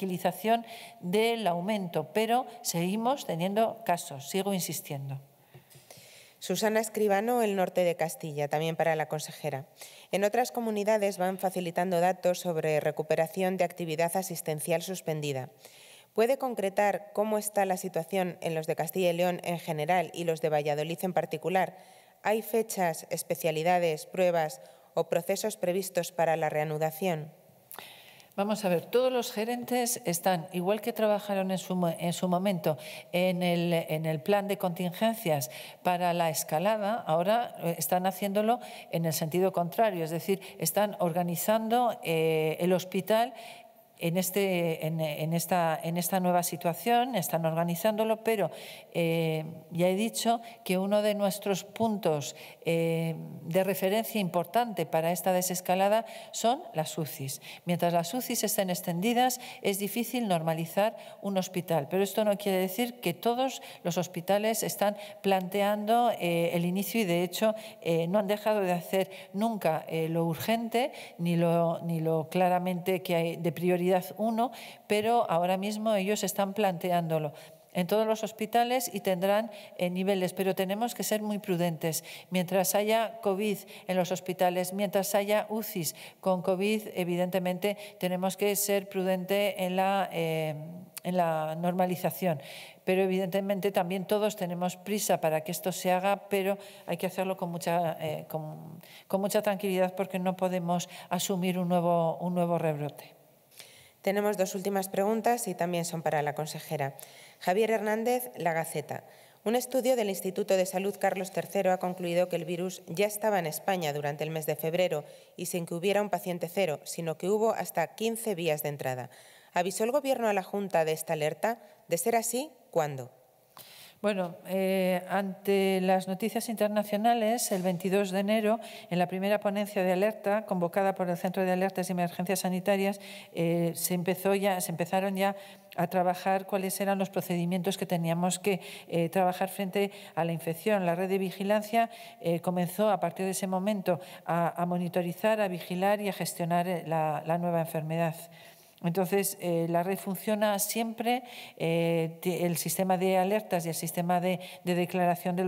del aumento, pero seguimos teniendo casos, sigo insistiendo. Susana Escribano, el norte de Castilla, también para la consejera. En otras comunidades van facilitando datos sobre recuperación de actividad asistencial suspendida. ¿Puede concretar cómo está la situación en los de Castilla y León en general y los de Valladolid en particular? ¿Hay fechas, especialidades, pruebas o procesos previstos para la reanudación? Vamos a ver, todos los gerentes están, igual que trabajaron en su, en su momento en el, en el, plan de contingencias para la escalada, ahora eh, están haciéndolo en el sentido contrario, es decir, están organizando eh, el hospital este, en, esta, nueva situación, están organizándolo, pero eh, ya he dicho que uno de nuestros puntos eh, de referencia importante para esta desescalada son las UCIs. Mientras las UCIs estén extendidas, es difícil normalizar un hospital, pero esto no quiere decir que todos los hospitales están planteando eh, el inicio y, de hecho, no han dejado de hacer nunca lo urgente ni lo, ni lo claramente que hay de prioridad uno, pero ahora mismo ellos están planteándolo en todos los hospitales y tendrán eh, niveles, pero tenemos que ser muy prudentes. Mientras haya COVID en los hospitales, mientras haya UCIs con COVID, evidentemente tenemos que ser prudentes eh, en la, normalización. Pero evidentemente también todos tenemos prisa para que esto se haga, pero hay que hacerlo con mucha, eh, tranquilidad porque no podemos asumir un nuevo rebrote. Tenemos dos últimas preguntas y también son para la consejera. Javier Hernández, La Gaceta. Un estudio del Instituto de Salud Carlos III ha concluido que el virus ya estaba en España durante el mes de febrero y sin que hubiera un paciente cero, sino que hubo hasta 15 vías de entrada. ¿Avisó el Gobierno a la Junta de esta alerta? De ser así, ¿cuándo? Bueno, eh, ante las noticias internacionales, el 22 de enero, en la primera ponencia de alerta convocada por el Centro de Alertas y Emergencias Sanitarias, eh, se, empezó ya, se empezaron ya a trabajar cuáles eran los procedimientos que teníamos que eh, trabajar frente a la infección. La red de vigilancia comenzó a partir de ese momento a, monitorizar, a vigilar y a gestionar la nueva enfermedad. Entonces, eh, la red funciona siempre, eh, el sistema de alertas y el sistema de, declaración de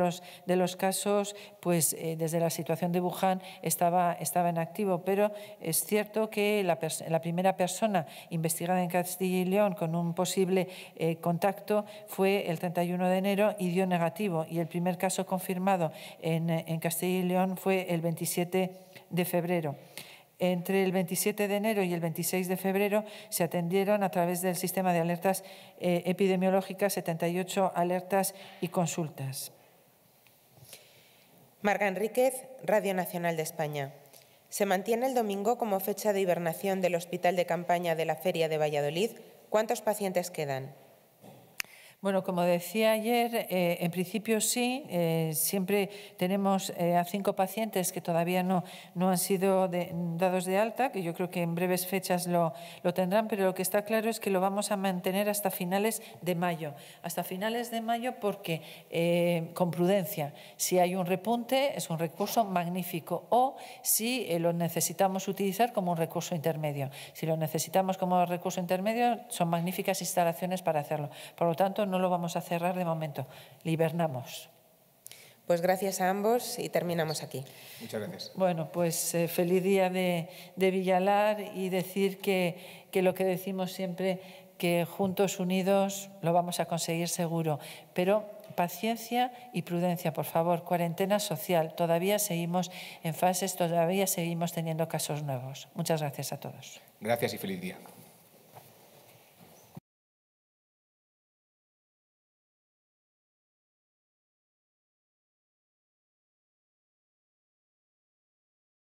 los, casos, pues eh, desde la situación de Wuhan estaba, en activo, pero es cierto que la, primera persona investigada en Castilla y León con un posible contacto fue el 31 de enero y dio negativo, y el primer caso confirmado en Castilla y León fue el 27 de febrero. Entre el 27 de enero y el 26 de febrero se atendieron a través del sistema de alertas eh, epidemiológicas 78 alertas y consultas. Marga Enríquez, Radio Nacional de España. Se mantiene el domingo como fecha de hibernación del hospital de campaña de la Feria de Valladolid. ¿Cuántos pacientes quedan? Bueno, como decía ayer, eh, en principio sí, eh, siempre tenemos eh, a cinco pacientes que todavía no, no han sido de, dados de alta, que yo creo que en breves fechas lo, lo, tendrán, pero lo que está claro es que lo vamos a mantener hasta finales de mayo. Hasta finales de mayo porque, con prudencia, si hay un repunte es un recurso magnífico o si lo necesitamos utilizar como un recurso intermedio. Si lo necesitamos como recurso intermedio son magníficas instalaciones para hacerlo. Por lo tanto, no lo vamos a cerrar de momento, Libernamos. Pues gracias a ambos y terminamos aquí. Muchas gracias. Bueno, pues eh, feliz día de, Villalar y decir que, que lo que decimos siempre, que juntos, unidos, lo vamos a conseguir seguro. Pero paciencia y prudencia, por favor. Cuarentena social. Todavía seguimos en fases, todavía seguimos teniendo casos nuevos. Muchas gracias a todos. Gracias y feliz día.